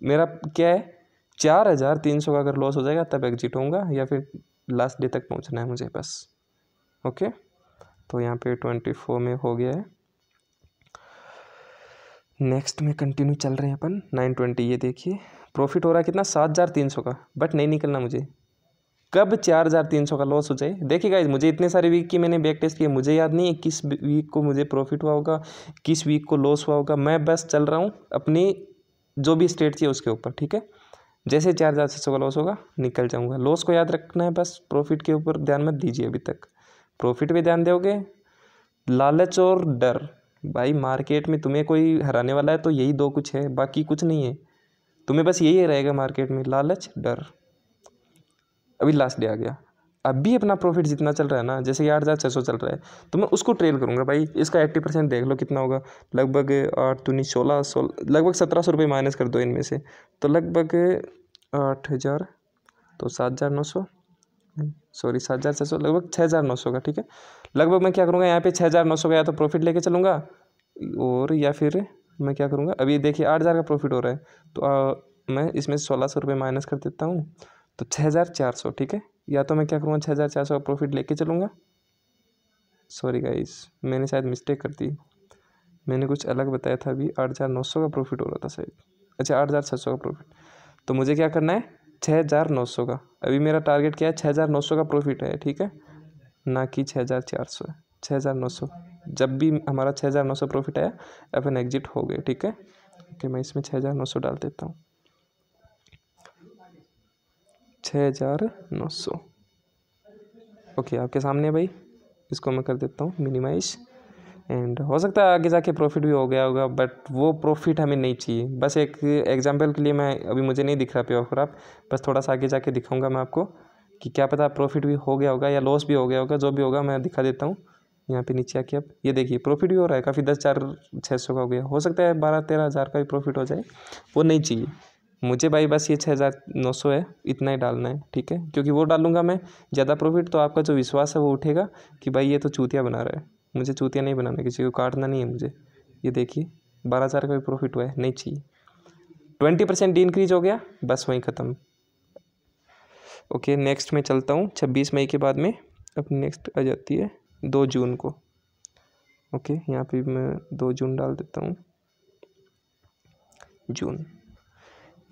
मेरा क्या है चार हज़ार तीन सौ का अगर लॉस हो जाएगा तब एग्जिट होऊंगा या फिर लास्ट डे तक पहुँचना है मुझे बस ओके तो यहाँ पे ट्वेंटी फोर में हो गया है नेक्स्ट में कंटिन्यू चल रहे हैं अपन नाइन ट्वेंटी ये देखिए प्रॉफिट हो रहा है कितना सात हज़ार तीन सौ का बट नहीं निकलना मुझे कब चार हज़ार तीन सौ का लॉस हो जाए देखिए गाइज मुझे इतने सारे वीक की मैंने बैक टेस्ट किए मुझे याद नहीं है किस वीक को मुझे प्रॉफिट हुआ होगा किस वीक को लॉस हुआ होगा मैं बस चल रहा हूँ अपनी जो भी स्टेट थी उसके ऊपर ठीक है जैसे चार हज़ार छः सौ का लॉस होगा निकल जाऊँगा लॉस को याद रखना है बस प्रॉफिट के ऊपर ध्यान मत दीजिए अभी तक प्रॉफिट पर ध्यान दोगे लालच और डर भाई मार्केट में तुम्हें कोई हराने वाला है तो यही दो कुछ है बाकी कुछ नहीं है तुम्हें बस यही रहेगा मार्केट में लालच डर अभी लास्ट डे आ गया अब भी अपना प्रॉफिट जितना चल रहा है ना जैसे कि आठ हज़ार छः सौ चल रहा है तो मैं उसको ट्रेल करूँगा भाई इसका एट्टी परसेंट देख लो कितना होगा लगभग आठ दूनी सोलह सोलह लगभग सत्रह सौ रुपये माइनस कर दो इनमें से तो लगभग आठ हज़ार तो सात हज़ार नौ सौ सॉरी सात हज़ार छः सौ लगभग छः हज़ार नौ सौ का ठीक है लगभग मैं क्या करूँगा यहाँ पे छः हज़ार नौ सौ का या तो प्रॉफिट लेके चलूँगा और या फिर मैं क्या करूँगा अभी देखिए आठ हज़ार का प्रॉफिट हो रहा है तो आ, मैं इसमें सोलह सौ रुपये माइनस कर देता हूँ तो छः हज़ार चार सौ ठीक है या तो मैं क्या करूँगा छः हज़ार चार सौ का प्रॉफिट लेके चलूँगा सॉरी गाइस मैंने शायद मिस्टेक कर दी मैंने कुछ अलग बताया था अभी आठ हज़ार नौ सौ का प्रॉफिट हो रहा था शायद अच्छा आठ हज़ार छः सौ का प्रॉफिट तो मुझे क्या करना है छः हज़ार नौ सौ का अभी मेरा टारगेट क्या है छः हज़ार नौ सौ का प्रॉफिट है ठीक है ना कि छः हज़ार चार सौ छः हज़ार नौ सौ जब भी हमारा छः हज़ार नौ सौ प्रॉफिट आया अपन एग्जिट हो गए ठीक है ओके मैं इसमें छः हज़ार नौ सौ डाल देता हूँ छः हज़ार नौ सौ ओके आपके सामने भाई इसको मैं कर देता हूँ मिनिमाइज़ एंड हो सकता है आगे जाके प्रॉफिट भी हो गया होगा बट वो प्रॉफिट हमें नहीं चाहिए बस एक एग्जांपल के लिए मैं अभी मुझे नहीं दिख रहा पे ऑफर आप बस थोड़ा सा आगे जाके दिखाऊंगा मैं आपको कि क्या पता प्रॉफिट भी हो गया होगा या लॉस भी हो गया होगा जो भी होगा मैं दिखा देता हूँ यहाँ पे नीचे आके अब ये देखिए प्रॉफिट भी हो रहा है काफ़ी दस चार छः सौ का हो गया हो सकता है बारह तेरह हज़ार का भी प्रॉफिट हो जाए वो नहीं चाहिए मुझे भाई बस ये छः हज़ार नौ सौ है इतना ही डालना है ठीक है क्योंकि वो डालूंगा मैं ज़्यादा प्रॉफिट तो आपका जो विश्वास है वो उठेगा कि भाई ये तो चूतिया बना रहा है मुझे चूतिया नहीं बनाना किसी को काटना नहीं है मुझे ये देखिए बारह हज़ार का भी प्रॉफिट हुआ है नहीं चाहिए ट्वेंटी परसेंट डी इंक्रीज हो गया बस वहीं ख़त्म ओके नेक्स्ट में चलता हूँ छब्बीस मई के बाद में अब नेक्स्ट आ जाती है दो जून को ओके यहाँ पे मैं दो जून डाल देता हूँ जून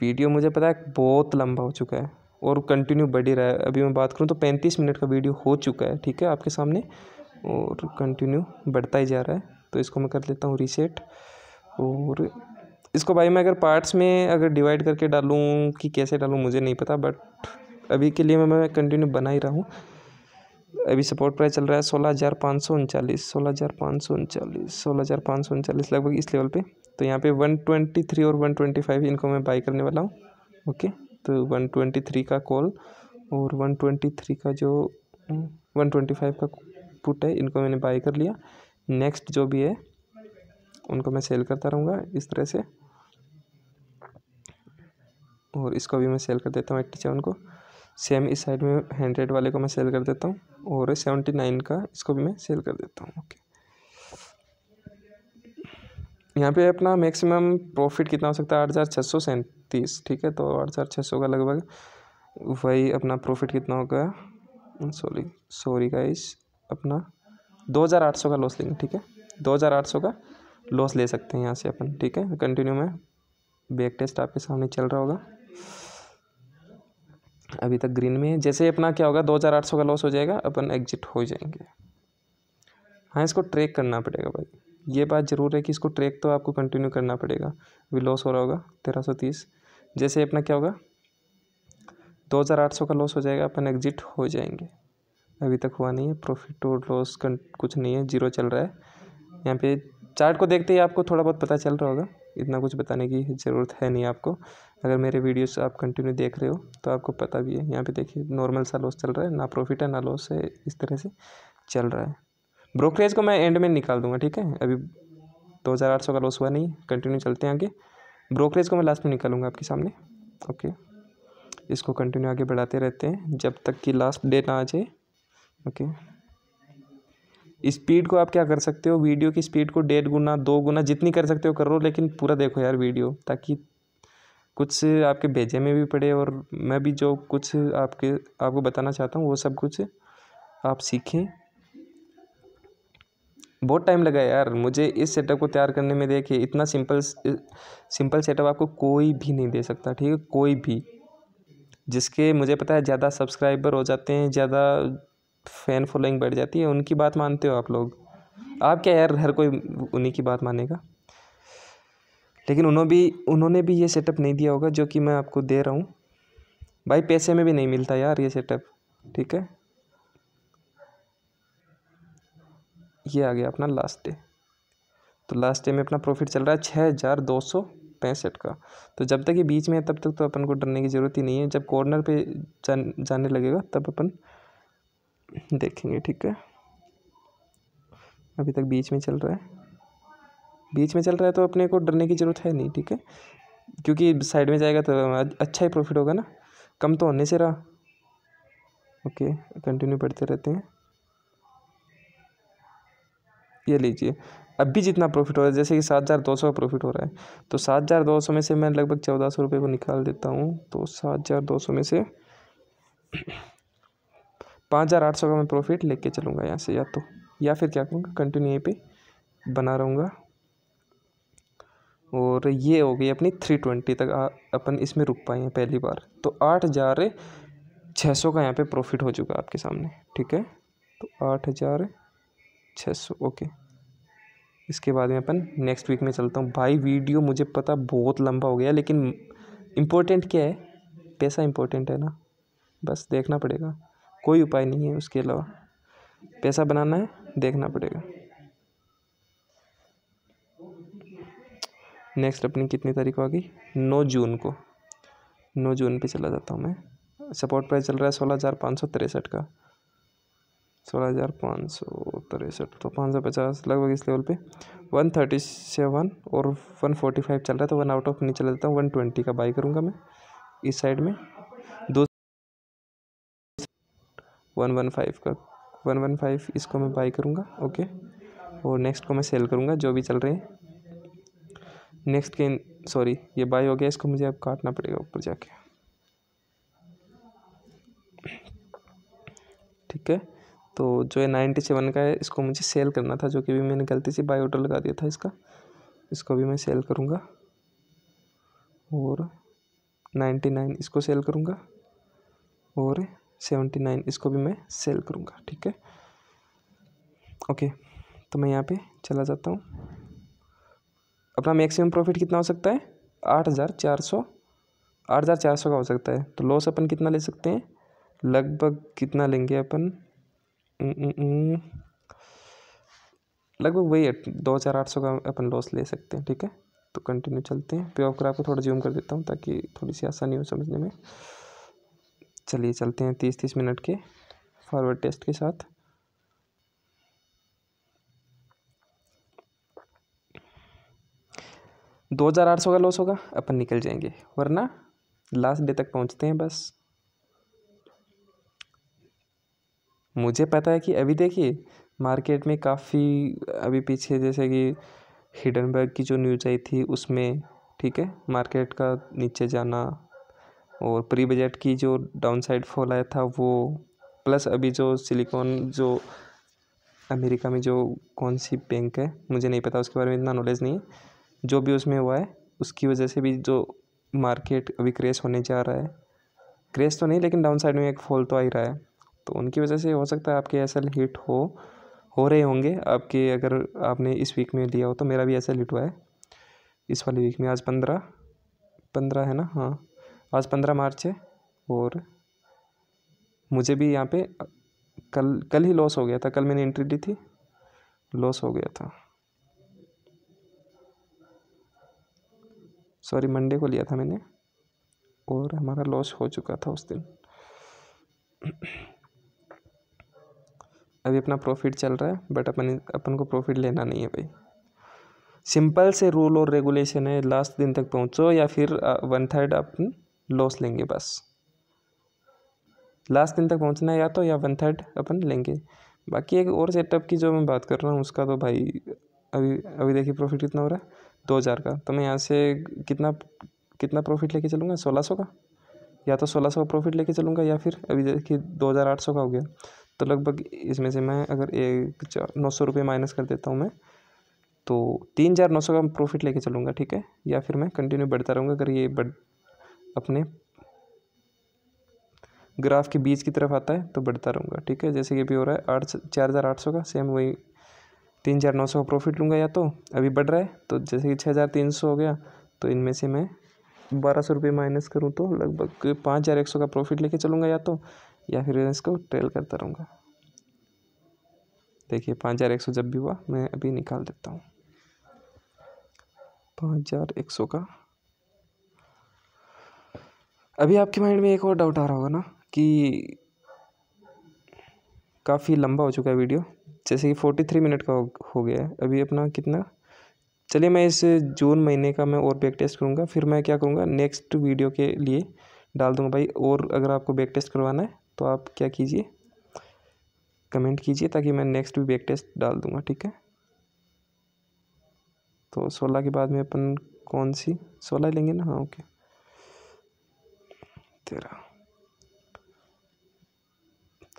वीडियो मुझे पता है बहुत लंबा हो चुका है और कंटिन्यू बढ़ ही रहा है अभी मैं बात करूँ तो पैंतीस मिनट का वीडियो हो चुका है ठीक है आपके सामने और कंटिन्यू बढ़ता ही जा रहा है तो इसको मैं कर लेता हूँ रीसेट और इसको भाई मैं अगर पार्ट्स में अगर डिवाइड करके डालूँ कि कैसे डालूँ मुझे नहीं पता बट अभी के लिए मैं कंटिन्यू बना ही रहा हूँ अभी सपोर्ट प्राइस चल रहा है सोलह हज़ार पाँच सौ उनचालीस सोलह हज़ार पाँच सौ उनचालीस सोलह हज़ार पाँच सौ उनचालीस लगभग इस लेवल पे तो यहाँ पे वन ट्वेंटी थ्री और वन ट्वेंटी फाइव इनको मैं बाई करने वाला हूँ ओके तो वन ट्वेंटी थ्री का कॉल और वन ट्वेंटी थ्री का जो वन ट्वेंटी फाइव का पुट है इनको मैंने बाई कर लिया नेक्स्ट जो भी है उनको मैं सेल करता रहूँगा इस तरह से और इसको भी मैं सेल कर देता हूँ एट्टी सेवन को सेम इस साइड में हंड्रेड वाले को मैं सेल कर देता हूँ और सेवेंटी नाइन का इसको भी मैं सेल कर देता हूँ ओके यहाँ पे अपना मैक्सिमम प्रॉफिट कितना हो सकता है आठ हज़ार छः सौ सैंतीस ठीक है तो आठ हज़ार छः सौ का लगभग वही अपना प्रॉफिट कितना होगा सॉरी सॉरी गाइस अपना दो हज़ार आठ सौ का लॉस लेंगे ठीक है दो हज़ार आठ सौ का लॉस ले सकते हैं यहाँ से अपन ठीक है कंटिन्यू में बैक टेस्ट आपके सामने चल रहा होगा अभी तक ग्रीन में है जैसे ही अपना क्या होगा दो हज़ार आठ सौ का लॉस हो जाएगा अपन एग्जिट हो जाएंगे हाँ इसको ट्रैक करना पड़ेगा भाई ये बात ज़रूर है कि इसको ट्रैक तो आपको कंटिन्यू करना पड़ेगा अभी लॉस हो रहा होगा तेरह सौ तीस जैसे अपना क्या होगा दो हज़ार आठ सौ का लॉस हो जाएगा अपन एग्जिट हो जाएंगे अभी तक हुआ नहीं है प्रॉफिट और लॉस कुछ नहीं है जीरो चल रहा है यहाँ पे चार्ट को देखते ही आपको थोड़ा बहुत पता चल रहा होगा इतना कुछ बताने की ज़रूरत है नहीं आपको अगर मेरे वीडियोस आप कंटिन्यू देख रहे हो तो आपको पता भी है यहाँ पे देखिए नॉर्मल सा लॉस चल रहा है ना प्रॉफिट है ना लॉस है इस तरह से चल रहा है ब्रोकरेज को मैं एंड में निकाल दूंगा ठीक है अभी दो हज़ार आठ सौ का लॉस हुआ नहीं कंटिन्यू चलते हैं आगे ब्रोकरेज को मैं लास्ट में निकालूंगा आपके सामने ओके इसको कंटिन्यू आगे बढ़ाते रहते हैं जब तक कि लास्ट डेट ना आ जाए ओके स्पीड को आप क्या कर सकते हो वीडियो की स्पीड को डेढ़ गुना दो गुना जितनी कर सकते हो करो लेकिन पूरा देखो यार वीडियो ताकि कुछ आपके भेजे में भी पड़े और मैं भी जो कुछ आपके आपको बताना चाहता हूँ वो सब कुछ आप सीखें बहुत टाइम लगा यार मुझे इस सेटअप को तैयार करने में देखिए इतना सिंपल सिंपल सेटअप आपको कोई भी नहीं दे सकता ठीक है कोई भी जिसके मुझे पता है ज़्यादा सब्सक्राइबर हो जाते हैं ज़्यादा फ़ैन फॉलोइंग बढ़ जाती है उनकी बात मानते हो आप लोग आप क्या यार हर कोई उन्हीं की बात मानेगा लेकिन उन्होंने भी उन्होंने भी ये सेटअप नहीं दिया होगा जो कि मैं आपको दे रहा हूँ भाई पैसे में भी नहीं मिलता यार ये सेटअप ठीक है ये आ गया अपना लास्ट डे तो लास्ट डे में अपना प्रॉफिट चल रहा है छः हज़ार दो सौ पैंसठ का तो जब तक ये बीच में है तब तक तो अपन को डरने की ज़रूरत ही नहीं है जब कॉर्नर पे जान, जाने लगेगा तब अपन देखेंगे ठीक है अभी तक बीच में चल रहा है बीच में चल रहा है तो अपने को डरने की ज़रूरत है नहीं ठीक है क्योंकि साइड में जाएगा तो अच्छा ही प्रॉफिट होगा ना कम तो होने से रहा ओके कंटिन्यू पढ़ते रहते हैं ये लीजिए अब भी जितना प्रॉफिट हो रहा है जैसे कि सात हज़ार दो सौ का प्रॉफिट हो रहा है तो सात हज़ार दो सौ में से मैं लगभग चौदह सौ रुपये को निकाल देता हूँ तो सात हज़ार दो सौ में से पाँच हज़ार आठ सौ का मैं प्रॉफिट लेके चलूँगा यहाँ से या तो या फिर क्या करूँगा कंटिन्यू यहीं पे बना रहूँगा और ये हो गई अपनी थ्री ट्वेंटी तक आ, अपन इसमें रुक पाए हैं पहली बार तो आठ हज़ार छः सौ का यहाँ पे प्रॉफिट हो चुका आपके सामने ठीक है तो आठ हज़ार छः सौ ओके इसके बाद में अपन नेक्स्ट वीक में चलता हूँ भाई वीडियो मुझे पता बहुत लंबा हो गया लेकिन इम्पोर्टेंट क्या है पैसा इम्पोर्टेंट है ना बस देखना पड़ेगा कोई उपाय नहीं है उसके अलावा पैसा बनाना है देखना पड़ेगा नेक्स्ट अपनी कितनी तारीख को आ गई नौ जून को नौ जून पे चला जाता हूँ मैं सपोर्ट प्राइस चल रहा है सोलह हज़ार पाँच सौ तिरसठ का सोलह हज़ार पाँच सौ तिरसठ तो पाँच सौ पचास लगभग इस लेवल पे वन थर्टी सेवन और वन फोर्टी फाइव चल रहा है तो वन आउट ऑफ नहीं चला जाता हूँ वन ट्वेंटी का बाई करूँगा मैं इस साइड में वन वन फाइव का वन वन फाइव इसको मैं बाई करूँगा ओके और नेक्स्ट को मैं सेल करूँगा जो भी चल रहे हैं नेक्स्ट के सॉरी ये बाई हो गया इसको मुझे अब काटना पड़ेगा ऊपर जाके ठीक है तो जो ये नाइन्टी सेवन का है इसको मुझे सेल करना था जो कि भी मैंने गलती से बाई ऑर्डर लगा दिया था इसका इसको भी मैं सेल करूँगा और नाइन्टी नाइन इसको सेल करूँगा और सेवेंटी नाइन इसको भी मैं सेल करूँगा ठीक है ओके तो मैं यहाँ पे चला जाता हूँ अपना मैक्सिमम प्रॉफिट कितना हो सकता है आठ हज़ार चार सौ आठ हज़ार चार सौ का हो सकता है तो लॉस अपन कितना ले सकते हैं लगभग कितना लेंगे अपन लगभग वही है दो हज़ार आठ सौ का अपन लॉस ले सकते हैं ठीक है तो कंटिन्यू चलते हैं पे ऑफ कर आपको थोड़ा जूम कर देता हूँ ताकि थोड़ी सी आसानी हो समझने में चलिए चलते हैं तीस तीस मिनट के फॉरवर्ड टेस्ट के साथ दो हज़ार आठ सौ का लॉस होगा अपन निकल जाएंगे वरना लास्ट डे तक पहुंचते हैं बस मुझे पता है कि अभी देखिए मार्केट में काफ़ी अभी पीछे जैसे कि हिडनबर्ग की जो न्यूज आई थी उसमें ठीक है मार्केट का नीचे जाना और प्री बजट की जो डाउन साइड फॉल आया था वो प्लस अभी जो सिलिकॉन जो अमेरिका में जो कौन सी बैंक है मुझे नहीं पता उसके बारे में इतना नॉलेज नहीं है जो भी उसमें हुआ है उसकी वजह से भी जो मार्केट अभी क्रेश होने जा रहा है क्रेश तो नहीं लेकिन डाउन साइड में एक फॉल तो आ ही रहा है तो उनकी वजह से हो सकता है आपके ऐसा हिट हो हो रहे होंगे आपके अगर आपने इस वीक में लिया हो तो मेरा भी ऐसा हिट हुआ है इस वाले वीक में आज पंद्रह पंद्रह है ना हाँ आज पंद्रह मार्च है और मुझे भी यहाँ पे कल कल ही लॉस हो गया था कल मैंने एंट्री ली थी लॉस हो गया था सॉरी मंडे को लिया था मैंने और हमारा लॉस हो चुका था उस दिन अभी अपना प्रॉफिट चल रहा है बट अपन अपन को प्रॉफिट लेना नहीं है भाई सिंपल से रूल और रेगुलेशन है लास्ट दिन तक पहुंचो या फिर वन थर्ड अपन लॉस लेंगे बस लास्ट दिन तक पहुंचना है या तो या वन थर्ड अपन लेंगे बाकी एक और सेटअप की जो मैं बात कर रहा हूँ उसका तो भाई अभी अभी देखिए प्रॉफिट कितना हो रहा है दो हज़ार का तो मैं यहाँ से कितना कितना प्रॉफिट लेके चलूँगा सोलह सौ का या तो सोलह सौ का प्रॉफिट लेके चलूँगा या फिर अभी देखिए दो हज़ार आठ सौ का हो गया तो लगभग इसमें से मैं अगर एक नौ सौ रुपये माइनस कर देता हूँ मैं तो तीन हज़ार नौ सौ का प्रॉफिट लेके चलूँगा ठीक है या फिर मैं कंटिन्यू बढ़ता रहूँगा अगर ये बढ़ अपने ग्राफ के बीच की तरफ आता है तो बढ़ता रहूँगा ठीक है जैसे ये भी हो रहा है आठ चार हज़ार आठ सौ का सेम वही तीन हज़ार नौ सौ का प्रॉफिट लूँगा या तो अभी बढ़ रहा है तो जैसे कि छः हज़ार तीन सौ हो गया तो इनमें से मैं बारह सौ रुपये माइनस करूँ तो लगभग पाँच हज़ार एक सौ का प्रॉफिट लेके चलूँगा या तो या फिर इसको ट्रेल करता रहूँगा देखिए पाँच हज़ार एक सौ जब भी हुआ मैं अभी निकाल देता हूँ पाँच हज़ार एक सौ का अभी आपके माइंड में एक और डाउट आ रहा होगा ना कि काफ़ी लंबा हो चुका है वीडियो जैसे कि फोर्टी थ्री मिनट का हो, हो गया है अभी अपना कितना चलिए मैं इस जून महीने का मैं और बैक टेस्ट करूँगा फिर मैं क्या करूँगा नेक्स्ट वीडियो के लिए डाल दूँगा भाई और अगर आपको बैक टेस्ट करवाना है तो आप क्या कीजिए कमेंट कीजिए ताकि मैं नेक्स्ट भी बैक टेस्ट डाल दूँगा ठीक है तो सोलह के बाद में अपन कौन सी सोलह लेंगे ना हाँ ओके तेरह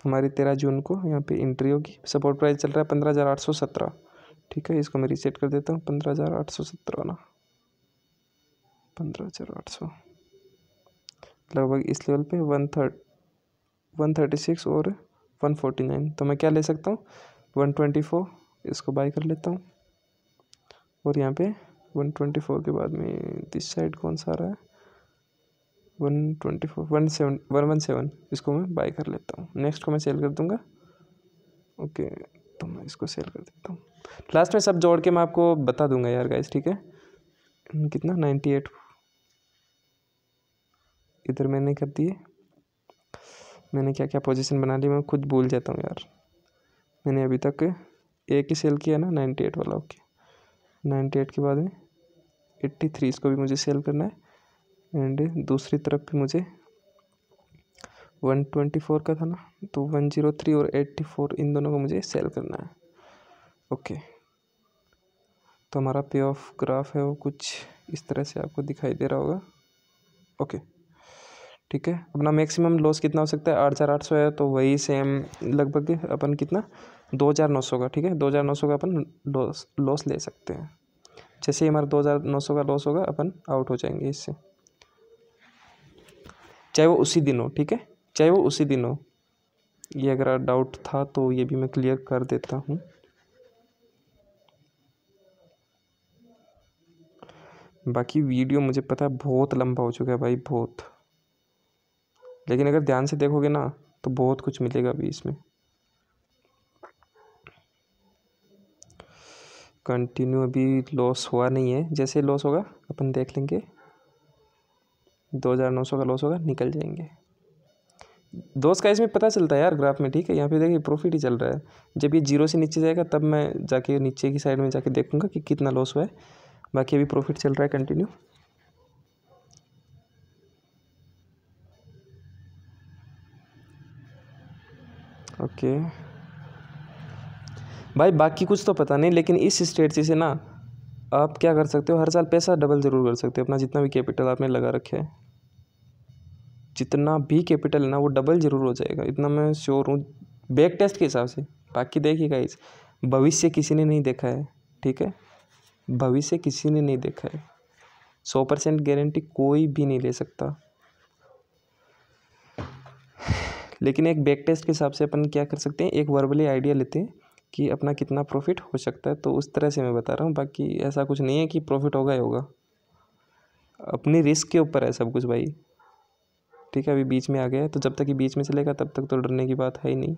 हमारी तेरह जून को यहाँ पे इंट्री होगी सपोर्ट प्राइस चल रहा है पंद्रह हज़ार आठ सौ सत्रह ठीक है इसको मैं रीसेट कर देता हूँ पंद्रह हज़ार आठ सौ सत्रह ना पंद्रह हज़ार आठ सौ लगभग इस लेवल पे one thirty one thirty six और वन फोर्टी नाइन तो मैं क्या ले सकता हूँ वन ट्वेंटी फोर इसको बाई कर लेता हूँ और यहाँ पे वन ट्वेंटी फोर के बाद में दिस साइड कौन सा आ रहा है one twenty four one seven one one seven इसको मैं बाई कर लेता हूँ नेक्स्ट को मैं सेल कर दूँगा ओके तो मैं इसको सेल कर देता हूँ लास्ट में सब जोड़ के मैं आपको बता दूंगा यार गाइस ठीक है कितना नाइन्टी एट इधर मैंने कर दिए मैंने क्या क्या पोजीशन बना ली मैं खुद भूल जाता हूँ यार मैंने अभी तक एक ही सेल किया ना नाइन्टी एट वाला ओके नाइन्टी एट के बाद में एट्टी थ्री इसको भी मुझे सेल करना है एंड दूसरी तरफ भी मुझे वन ट्वेंटी फोर का था ना तो वन जीरो थ्री और एट्टी फोर इन दोनों को मुझे सेल करना है ओके तो हमारा पे ऑफ ग्राफ है वो कुछ इस तरह से आपको दिखाई दे रहा होगा ओके ठीक है अपना मैक्सिमम लॉस कितना हो सकता है आठ हज़ार आठ सौ है तो वही सेम लगभग अपन कितना दो हज़ार नौ सौ का ठीक है दो हज़ार नौ सौ का अपन लॉस लॉस ले सकते हैं जैसे ही हमारा दो हज़ार नौ सौ का लॉस होगा अपन आउट हो जाएंगे इससे चाहे वो उसी दिन हो ठीक है चाहे वो उसी दिन हो ये अगर डाउट था तो ये भी मैं क्लियर कर देता हूँ बाकी वीडियो मुझे पता है बहुत लंबा हो चुका है भाई बहुत लेकिन अगर ध्यान से देखोगे ना तो बहुत कुछ मिलेगा अभी इसमें कंटिन्यू अभी लॉस हुआ नहीं है जैसे लॉस होगा अपन देख लेंगे दो हज़ार नौ सौ का लॉस होगा निकल जाएंगे दोस्त का इसमें पता चलता है यार ग्राफ में ठीक है यहाँ पे देखिए प्रॉफिट ही चल रहा है जब ये जीरो से नीचे जाएगा तब मैं जाके नीचे की साइड में जाके देखूंगा कि कितना लॉस हुआ है बाकी अभी प्रॉफिट चल रहा है कंटिन्यू ओके भाई बाकी कुछ तो पता नहीं लेकिन इस स्ट्रेटजी से ना आप क्या कर सकते हो हर साल पैसा डबल ज़रूर कर सकते हो अपना जितना भी कैपिटल आपने लगा रखे है जितना भी कैपिटल है ना वो डबल ज़रूर हो जाएगा इतना मैं श्योर हूँ बैक टेस्ट के हिसाब से बाकी देखिएगा इस भविष्य किसी ने नहीं देखा है ठीक है भविष्य किसी ने नहीं देखा है सौ परसेंट गारंटी कोई भी नहीं ले सकता लेकिन एक बैक टेस्ट के हिसाब से अपन क्या कर सकते हैं एक वर्बली आइडिया लेते हैं कि अपना कितना प्रॉफिट हो सकता है तो उस तरह से मैं बता रहा हूँ बाकी ऐसा कुछ नहीं है कि प्रॉफिट होगा ही होगा अपनी रिस्क के ऊपर है सब कुछ भाई ठीक है अभी बीच में आ गया है तो जब तक ये बीच में चलेगा तब तक तो डरने की बात है ही नहीं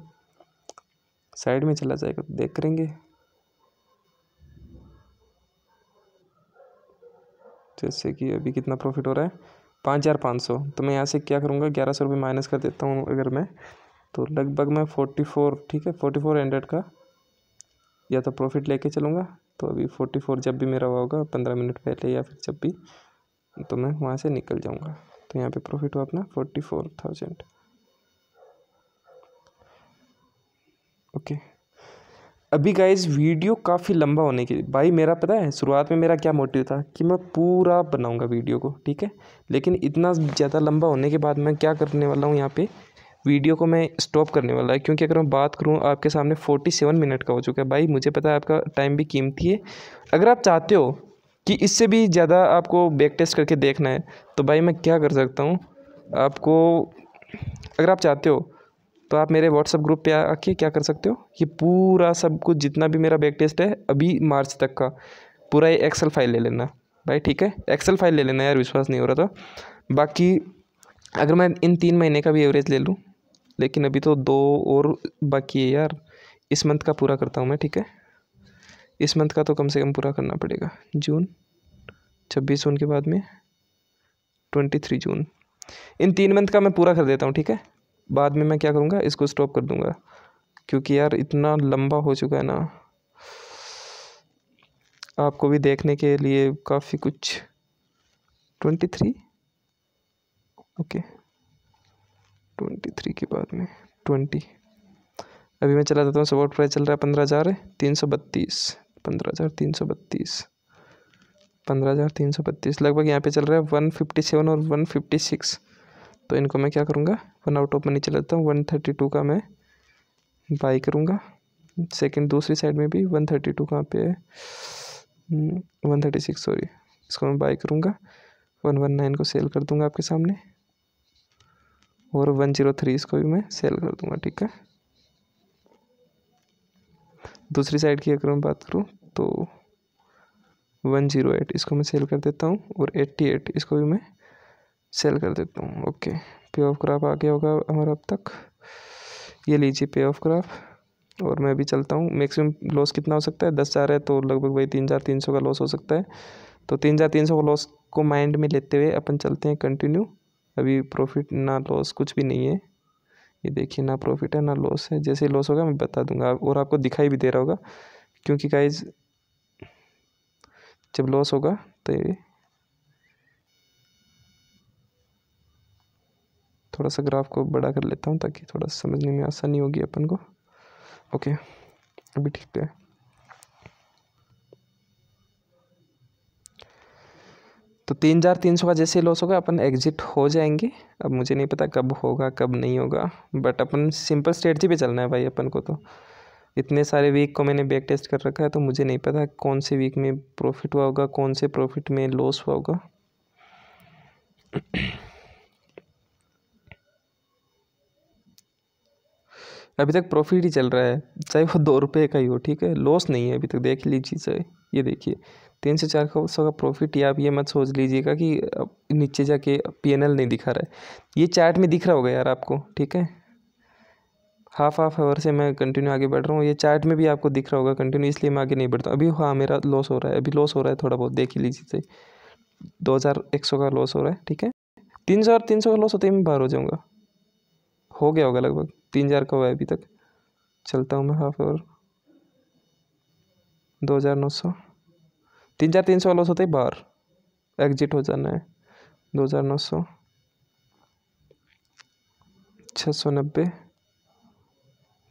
साइड में चला जाएगा तो देख करेंगे जैसे कि अभी कितना प्रॉफिट हो रहा है पाँच हज़ार पाँच सौ तो मैं यहाँ से क्या करूँगा ग्यारह सौ रुपये माइनस कर देता हूँ अगर मैं तो लगभग मैं फोर्टी फोर ठीक है फोर्टी फोर हंड्रेड का या तो प्रॉफिट लेके चलूँगा तो अभी फोर्टी फोर जब भी मेरा हुआ होगा पंद्रह मिनट पहले या फिर जब भी तो मैं वहाँ से निकल जाऊँगा तो यहाँ पे प्रॉफिट हुआ अपना फोर्टी फोर थाउजेंड ओके अभी गाइज वीडियो काफ़ी लंबा होने की भाई मेरा पता है शुरुआत में मेरा क्या मोटिव था कि मैं पूरा बनाऊंगा वीडियो को ठीक है लेकिन इतना ज़्यादा लंबा होने के बाद मैं क्या करने वाला हूँ यहाँ पे वीडियो को मैं स्टॉप करने वाला है क्योंकि अगर मैं बात करूँ आपके सामने फोर्टी सेवन मिनट का हो चुका है भाई मुझे पता है आपका टाइम भी कीमती है अगर आप चाहते हो कि इससे भी ज़्यादा आपको बैक टेस्ट करके देखना है तो भाई मैं क्या कर सकता हूँ आपको अगर आप चाहते हो तो आप मेरे व्हाट्सअप ग्रुप पे आके क्या कर सकते हो ये पूरा सब कुछ जितना भी मेरा बैक टेस्ट है अभी मार्च तक का पूरा ये एक्सेल फाइल ले लेना भाई ठीक है एक्सेल फाइल ले लेना यार विश्वास नहीं हो रहा था बाकी अगर मैं इन तीन महीने का भी एवरेज ले लूँ लेकिन अभी तो दो और बाकी है यार इस मंथ का पूरा करता हूँ मैं ठीक है इस मंथ का तो कम से कम पूरा करना पड़ेगा जून छब्बीस जून के बाद में ट्वेंटी थ्री जून इन तीन मंथ का मैं पूरा कर देता हूँ ठीक है बाद में मैं क्या करूँगा इसको स्टॉप कर दूँगा क्योंकि यार इतना लंबा हो चुका है ना आपको भी देखने के लिए काफ़ी कुछ twenty three okay twenty three के बाद में ट्वेंटी अभी मैं चला देता हूँ सपोर्ट प्राइस चल रहा है पंद्रह हज़ार तीन सौ बत्तीस पंद्रह हज़ार तीन सौ बत्तीस पंद्रह हज़ार तीन सौ बत्तीस लगभग यहाँ पे चल रहा है वन फिफ्टी सेवन और वन फिफ्टी सिक्स तो इनको मैं क्या करूँगा वन आउट ऑफ मनी चला देता हूँ वन थर्टी टू का मैं बाई करूँगा सेकेंड दूसरी साइड में भी वन थर्टी टू कहाँ पे है वन थर्टी सिक्स सॉरी इसको मैं बाई करूँगा वन वन नाइन को सेल कर दूँगा आपके सामने और वन जीरो थ्री इसको भी मैं सेल कर दूंगा ठीक है दूसरी साइड की अगर मैं बात करूँ तो वन जीरो एट इसको मैं सेल कर देता हूँ और एट्टी एट इसको भी मैं सेल कर देता हूँ ओके पे ऑफ ग्राफ आ गया होगा हमारा अब तक ये लीजिए पे ऑफ ग्राफ और मैं अभी चलता हूँ मैक्सिमम लॉस कितना हो सकता है दस हज़ार है तो लगभग भाई तीन हज़ार तीन सौ का लॉस हो सकता है तो तीन हज़ार तीन सौ का लॉस को माइंड में लेते हुए अपन चलते हैं कंटिन्यू अभी प्रॉफिट ना लॉस कुछ भी नहीं है ये देखिए ना प्रॉफिट है ना लॉस है जैसे लॉस होगा मैं बता दूंगा और आपको दिखाई भी दे रहा होगा क्योंकि गाइज जब लॉस होगा तो ये थोड़ा सा ग्राफ को बड़ा कर लेता हूँ ताकि थोड़ा समझने में आसानी होगी अपन को ओके अभी ठीक है तो तीन हज़ार तीन सौ का जैसे लॉस होगा अपन एग्जिट हो जाएंगे अब मुझे नहीं पता कब होगा कब नहीं होगा बट अपन सिंपल स्ट्रेटजी पे चलना है भाई अपन को तो इतने सारे वीक को मैंने बैक टेस्ट कर रखा है तो मुझे नहीं पता कौन से वीक में प्रॉफिट हुआ होगा कौन से प्रॉफिट में लॉस हुआ होगा अभी तक प्रॉफिट ही चल रहा है चाहे वो दो रुपये का ही हो ठीक है लॉस नहीं है अभी तक देख लीजिए चाहे ये देखिए तीन से चार सौ का प्रॉफिट या आप ये मत सोच लीजिएगा कि नीचे जाके पी एन एल नहीं दिखा रहा है ये चार्ट में दिख रहा होगा यार आपको ठीक है हाफ हाफ आवर से मैं कंटिन्यू आगे बढ़ रहा हूँ ये चार्ट में भी आपको दिख रहा होगा कंटिन्यू इसलिए मैं आगे नहीं बढ़ता अभी हाँ मेरा लॉस हो रहा है अभी लॉस हो रहा है थोड़ा बहुत देख ही लीजिए सही दो हज़ार एक सौ का लॉस हो रहा है ठीक है तीन और तीन सौ का लॉस होते ही मैं बाहर हो जाऊँगा हो गया होगा लगभग तीन हज़ार का हुआ है अभी तक चलता हूँ मैं हाफ और दो हज़ार नौ सौ तीन हज़ार तीन सौ लॉस होता ही बाहर एग्जिट हो जाना है दो हज़ार नौ सौ छः सौ नब्बे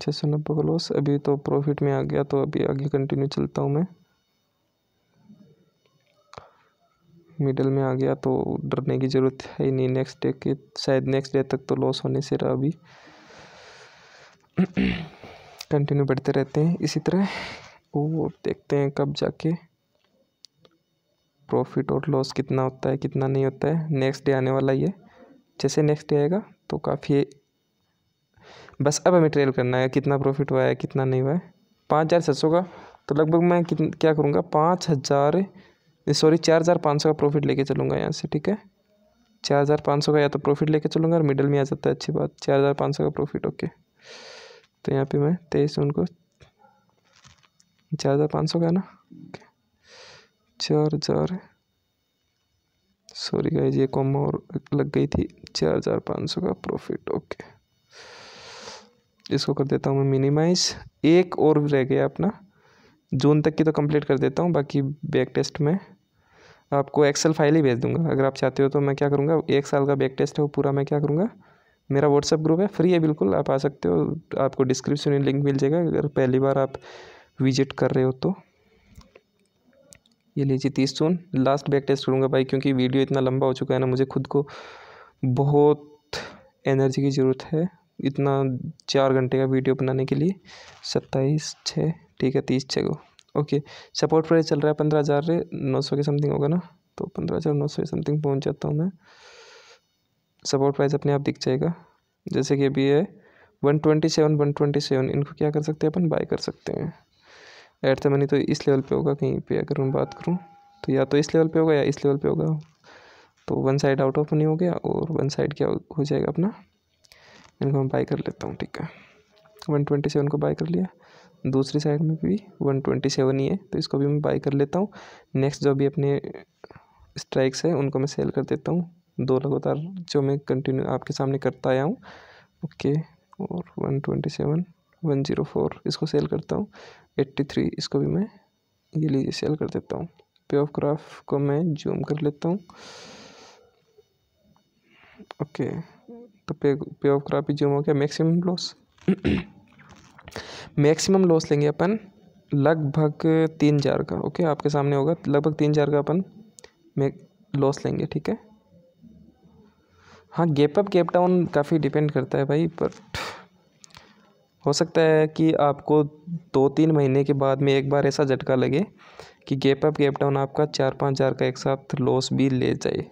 छः सौ नब्बे का लॉस अभी तो प्रॉफिट में आ गया तो अभी आगे कंटिन्यू चलता हूँ मैं मिडल में आ गया तो डरने की ज़रूरत है ही नहीं नेक्स्ट डे के शायद नेक्स्ट डे तक तो लॉस होने से रहा अभी कंटिन्यू बढ़ते रहते हैं इसी तरह वो देखते हैं कब जाके प्रॉफिट और लॉस कितना होता है कितना नहीं होता है नेक्स्ट डे आने वाला ये जैसे नेक्स्ट डे आएगा तो काफ़ी बस अब हमें ट्रेल करना है कितना प्रॉफिट हुआ है कितना नहीं हुआ है पाँच हज़ार छः सौ का तो लगभग मैं क्या करूँगा पाँच हज़ार सॉरी चार हज़ार पाँच सौ का प्रॉफिट लेके चलूँगा यहाँ से ठीक है चार हज़ार पाँच सौ का या तो प्रॉफिट लेके चलूँगा और मिडल में आ जाता है अच्छी बात चार हज़ार पाँच सौ का प्रॉफिट ओके तो यहाँ पे मैं तेईस जून को चार हज़ार पाँच सौ का ना चार हज़ार सॉरी गाइज ये कॉम और लग गई थी चार हज़ार पाँच सौ का प्रॉफिट ओके इसको कर देता हूँ मैं मिनिमाइज एक और रह गया अपना जून तक की तो कंप्लीट कर देता हूँ बाकी बैक टेस्ट में आपको एक्सेल फाइल ही भेज दूंगा अगर आप चाहते हो तो मैं क्या करूँगा एक साल का बैक टेस्ट है वो पूरा मैं क्या करूँगा मेरा व्हाट्सअप ग्रुप है फ्री है बिल्कुल आप आ सकते हो आपको डिस्क्रिप्शन में लिंक मिल जाएगा अगर पहली बार आप विजिट कर रहे हो तो ये लीजिए तीस जून लास्ट बैक टेस्ट करूँगा भाई क्योंकि वीडियो इतना लंबा हो चुका है ना मुझे खुद को बहुत एनर्जी की ज़रूरत है इतना चार घंटे का वीडियो बनाने के लिए सत्ताईस छः ठीक है तीस छः को ओके सपोर्ट प्राइस चल रहा है पंद्रह हज़ार नौ सौ के समथिंग होगा ना तो पंद्रह हज़ार नौ सौ समथिंग पहुँच जाता हूँ मैं सपोर्ट प्राइस अपने आप दिख जाएगा जैसे कि अभी है one twenty seven one twenty seven इनको क्या कर सकते हैं अपन बाय कर सकते हैं एट द मनी तो इस लेवल पे होगा कहीं पे अगर मैं बात करूँ तो या तो इस लेवल पे होगा या इस लेवल पे होगा तो one side out of money हो गया और वन साइड क्या हो जाएगा अपना इनको मैं बाई कर लेता हूँ ठीक है वन ट्वेंटी सेवन को बाई कर लिया दूसरी साइड में भी वन ट्वेंटी सेवन ही है तो इसको भी मैं बाई कर लेता हूँ नेक्स्ट जो भी अपने स्ट्राइक्स हैं उनको मैं सेल कर देता हूँ दो लगातार जो मैं कंटिन्यू आपके सामने करता आया हूँ ओके और one twenty seven one zero four इसको सेल करता हूँ एट्टी थ्री इसको भी मैं ये लीजिए सेल कर देता हूँ पे ऑफ ग्राफ को मैं जूम कर लेता हूँ ओके तो पे पे ऑफ ग्राफ भी जूम हो गया मैक्सिमम लॉस मैक्सिमम लॉस लेंगे अपन लगभग तीन हज़ार का ओके आपके सामने होगा लगभग तीन हज़ार का अपन में लॉस लेंगे ठीक है हाँ गेप अप गेप डाउन काफ़ी डिपेंड करता है भाई बट हो सकता है कि आपको दो तीन महीने के बाद में एक बार ऐसा झटका लगे कि गेप अप गेप डाउन आपका चार पाँच हज़ार का एक साथ लॉस भी ले जाए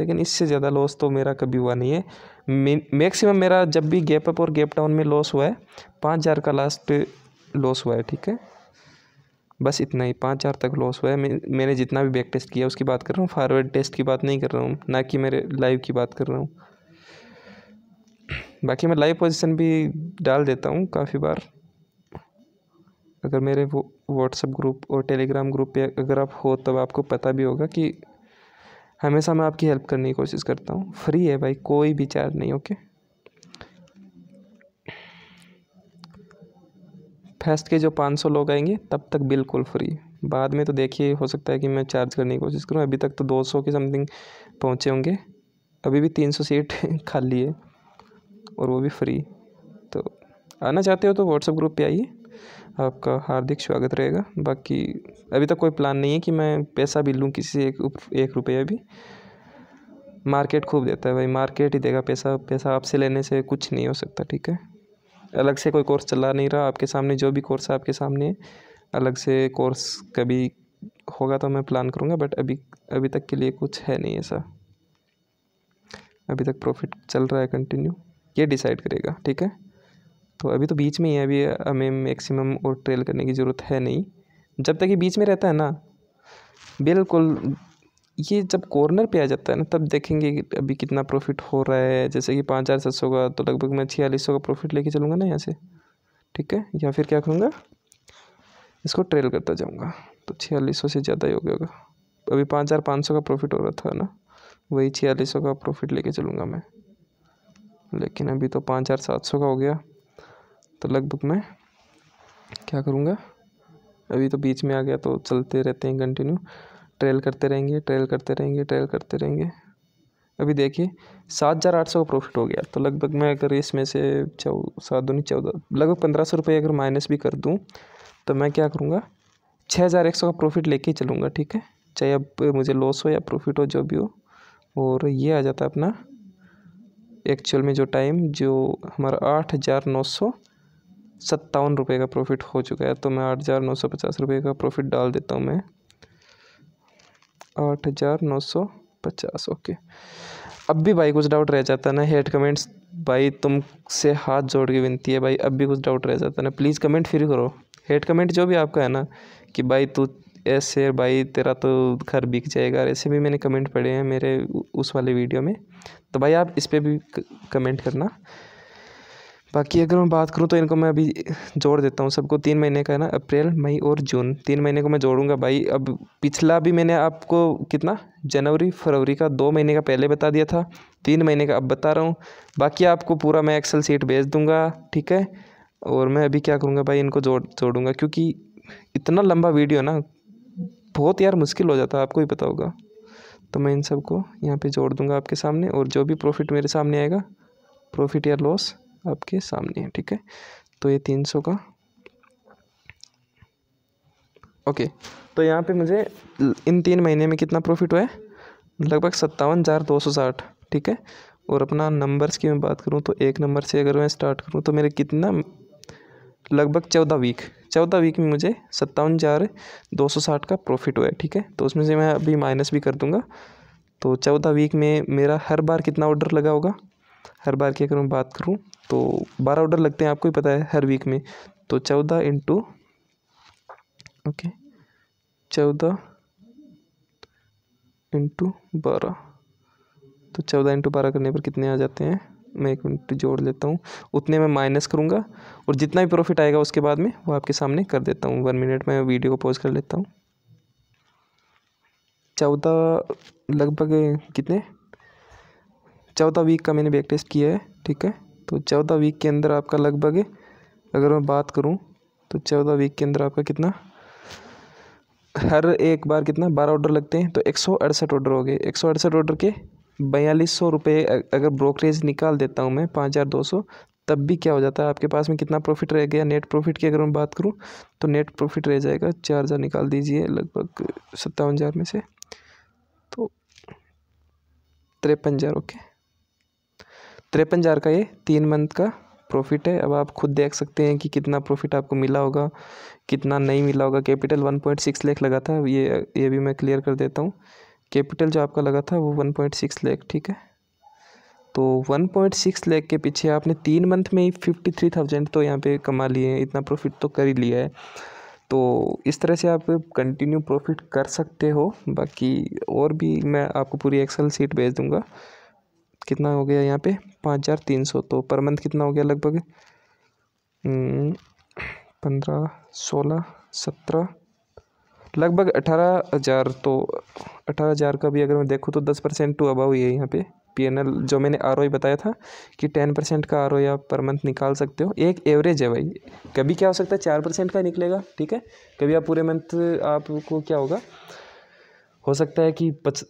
लेकिन इससे ज़्यादा लॉस तो मेरा कभी हुआ नहीं है मैक्सिमम मेरा जब भी गेप अप और गेप डाउन में लॉस हुआ है पाँच हज़ार का लास्ट लॉस हुआ है ठीक है बस इतना ही पाँच चार तक लॉस हुआ है मैं मैंने जितना भी बैक टेस्ट किया उसकी बात कर रहा हूँ फॉरवर्ड टेस्ट की बात नहीं कर रहा हूँ ना कि मेरे लाइव की बात कर रहा हूँ बाकी मैं लाइव पोजीशन भी डाल देता हूँ काफ़ी बार अगर मेरे वो व्हाट्सएप ग्रुप और टेलीग्राम ग्रुप पे अगर आप हो तब आपको पता भी होगा कि हमेशा मैं आपकी हेल्प करने की कोशिश करता हूँ फ्री है भाई कोई भी चार्ज नहीं ओके okay? फेस्ट के जो पाँच सौ लोग आएंगे तब तक बिल्कुल फ्री बाद में तो देखिए हो सकता है कि मैं चार्ज करने की कोशिश करूँ अभी तक तो दो सौ के समथिंग पहुँचे होंगे अभी भी तीन सौ सीट खाली है और वो भी फ्री तो आना चाहते हो तो व्हाट्सएप ग्रुप पे आइए आपका हार्दिक स्वागत रहेगा बाकी अभी तक कोई प्लान नहीं है कि मैं पैसा भी लूँ किसी से एक एक रुपया भी मार्केट खूब देता है भाई मार्केट ही देगा पैसा पैसा आपसे लेने से कुछ नहीं हो सकता ठीक है अलग से कोई कोर्स चला नहीं रहा आपके सामने जो भी कोर्स है आपके सामने अलग से कोर्स कभी होगा तो मैं प्लान करूँगा बट अभी अभी तक के लिए कुछ है नहीं ऐसा अभी तक प्रॉफिट चल रहा है कंटिन्यू ये डिसाइड करेगा ठीक है तो अभी तो बीच में ही है अभी हमें मैक्सिमम और ट्रेल करने की ज़रूरत है नहीं जब तक ये बीच में रहता है ना बिल्कुल ये जब कॉर्नर पे आ जाता है ना तब देखेंगे कि अभी कितना प्रॉफिट हो रहा है जैसे कि पाँच हज़ार सात सौ का तो लगभग मैं छियालीस सौ का प्रॉफिट लेके चलूँगा ना यहाँ से ठीक है या फिर क्या करूँगा इसको ट्रेल करता जाऊँगा तो छियालीस सौ से ज़्यादा ही हो गया होगा अभी पाँच हज़ार पाँच सौ का प्रॉफिट हो रहा था ना वही छियालीस सौ का प्रॉफिट लेके चलूँगा मैं लेकिन अभी तो पाँच हज़ार सात सौ का हो गया तो लगभग मैं क्या करूँगा अभी तो बीच में आ गया तो चलते रहते हैं कंटिन्यू ट्रेल करते रहेंगे ट्रेल करते रहेंगे ट्रेल करते रहेंगे अभी देखिए सात हज़ार आठ सौ का प्रॉफिट हो गया तो लगभग मैं अगर इसमें से चौ सात दूनी चौदह लगभग पंद्रह सौ रुपये अगर माइनस भी कर दूँ तो मैं क्या करूँगा छः हज़ार एक सौ का प्रॉफिट लेके ही चलूँगा ठीक है चाहे अब मुझे लॉस हो या प्रॉफिट हो जो भी हो और ये आ जाता है अपना एक्चुअल में जो टाइम जो हमारा आठ हज़ार नौ सौ सत्तावन रुपये का प्रॉफिट हो चुका है तो मैं आठ हज़ार नौ सौ पचास रुपये का प्रॉफिट डाल देता हूँ मैं आठ हज़ार नौ सौ पचास ओके अब भी भाई कुछ डाउट रह जाता ना हेड कमेंट्स भाई तुमसे हाथ जोड़ के विनती है भाई अब भी कुछ डाउट रह जाता ना प्लीज़ कमेंट फिर करो हेड कमेंट जो भी आपका है ना कि भाई तू ऐसे भाई तेरा तो घर बिक जाएगा ऐसे भी मैंने कमेंट पढ़े हैं मेरे उस वाले वीडियो में तो भाई आप इस पर भी कमेंट करना बाकी अगर मैं बात करूँ तो इनको मैं अभी जोड़ देता हूँ सबको तीन महीने का है ना अप्रैल मई और जून तीन महीने को मैं जोड़ूंगा भाई अब पिछला भी मैंने आपको कितना जनवरी फरवरी का दो महीने का पहले बता दिया था तीन महीने का अब बता रहा हूँ बाकी आपको पूरा मैं एक्सेल सीट भेज दूँगा ठीक है और मैं अभी क्या करूँगा भाई इनको जोड़ जोड़ूँगा क्योंकि इतना लंबा वीडियो ना बहुत यार मुश्किल हो जाता है आपको ही पता होगा तो मैं इन सबको यहाँ पे जोड़ दूँगा आपके सामने और जो भी प्रॉफिट मेरे सामने आएगा प्रॉफिट या लॉस आपके सामने है ठीक है तो ये तीन सौ का ओके तो यहाँ पे मुझे इन तीन महीने में कितना प्रॉफिट हुआ है लगभग सत्तावन हज़ार दो सौ साठ ठीक है और अपना नंबर्स की मैं बात करूँ तो एक नंबर से अगर मैं स्टार्ट करूँ तो मेरे कितना लगभग चौदह वीक चौदह वीक में मुझे सत्तावन हज़ार दो सौ साठ का प्रॉफिट हुआ है ठीक है तो उसमें से मैं अभी माइनस भी कर दूँगा तो चौदह वीक में मेरा हर बार कितना ऑर्डर लगा होगा हर बार की अगर मैं बात करूँ तो बारह ऑर्डर लगते हैं आपको ही पता है हर वीक में तो चौदह इंटू ओके चौदह इंटू बारह तो चौदह इंटू बारह करने पर कितने आ जाते हैं मैं एक मिनट जोड़ लेता हूँ उतने मैं माइनस करूँगा और जितना भी प्रॉफिट आएगा उसके बाद में वो आपके सामने कर देता हूँ वन मिनट में वीडियो को पॉज कर लेता हूँ चौदह लगभग कितने चौदह वीक का मैंने बैक टेस्ट किया है ठीक है तो चौदह वीक के अंदर आपका लगभग अगर मैं बात करूँ तो चौदह वीक के अंदर आपका कितना हर एक बार कितना बारह ऑर्डर लगते हैं तो एक सौ अड़सठ ऑर्डर हो गए एक सौ अड़सठ ऑर्डर के बयालीस सौ रुपये अगर ब्रोकरेज निकाल देता हूँ मैं पाँच हज़ार दो सौ तब भी क्या हो जाता है आपके पास में कितना प्रॉफिट रह गया नेट प्रॉफिट की अगर मैं बात करूँ तो नेट प्रॉफिट रह जाएगा चार हज़ार निकाल दीजिए लगभग सत्तावन हज़ार में से तो तिरपन हज़ार ओके तिरपन हज़ार का ये तीन मंथ का प्रॉफिट है अब आप खुद देख सकते हैं कि कितना प्रॉफिट आपको मिला होगा कितना नहीं मिला होगा कैपिटल वन पॉइंट सिक्स लेख लगा था ये ये भी मैं क्लियर कर देता हूँ कैपिटल जो आपका लगा था वो वन पॉइंट सिक्स लेख ठीक है तो वन पॉइंट सिक्स लेख के पीछे आपने तीन मंथ में ही फिफ्टी थ्री थाउजेंड तो यहाँ पर कमा लिए हैं इतना प्रॉफिट तो कर ही लिया है तो इस तरह से आप कंटिन्यू प्रॉफिट कर सकते हो बाकी और भी मैं आपको पूरी एक्सेल सीट भेज दूँगा कितना हो गया यहाँ पे पाँच हज़ार तीन सौ तो पर मंथ कितना हो गया लगभग हम्म, पंद्रह सोलह सत्रह लगभग अठारह हज़ार तो अठारह हज़ार का भी अगर मैं देखूँ तो दस परसेंट टू अबाव ही है यहाँ पे पी एन एल जो मैंने आर बताया था कि टेन परसेंट का आर आप पर मंथ निकाल सकते हो एक एवरेज है भाई कभी क्या हो सकता है चार परसेंट का निकलेगा ठीक है कभी आप पूरे मंथ आपको क्या होगा हो सकता है कि पच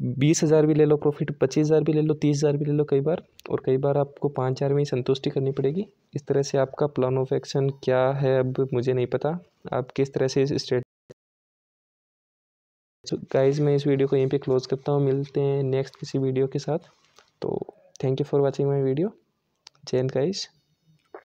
बीस हज़ार भी ले लो प्रॉफिट पच्चीस हज़ार भी ले लो तीस हज़ार भी ले लो कई बार और कई बार आपको पाँच हज़ार में ही संतुष्टि करनी पड़ेगी इस तरह से आपका प्लान ऑफ एक्शन क्या है अब मुझे नहीं पता आप किस तरह से इस स्टेट गाइज मैं इस वीडियो को यहीं पे क्लोज करता हूँ मिलते हैं नेक्स्ट किसी वीडियो के साथ तो thank you for watching my video जैन गाइज़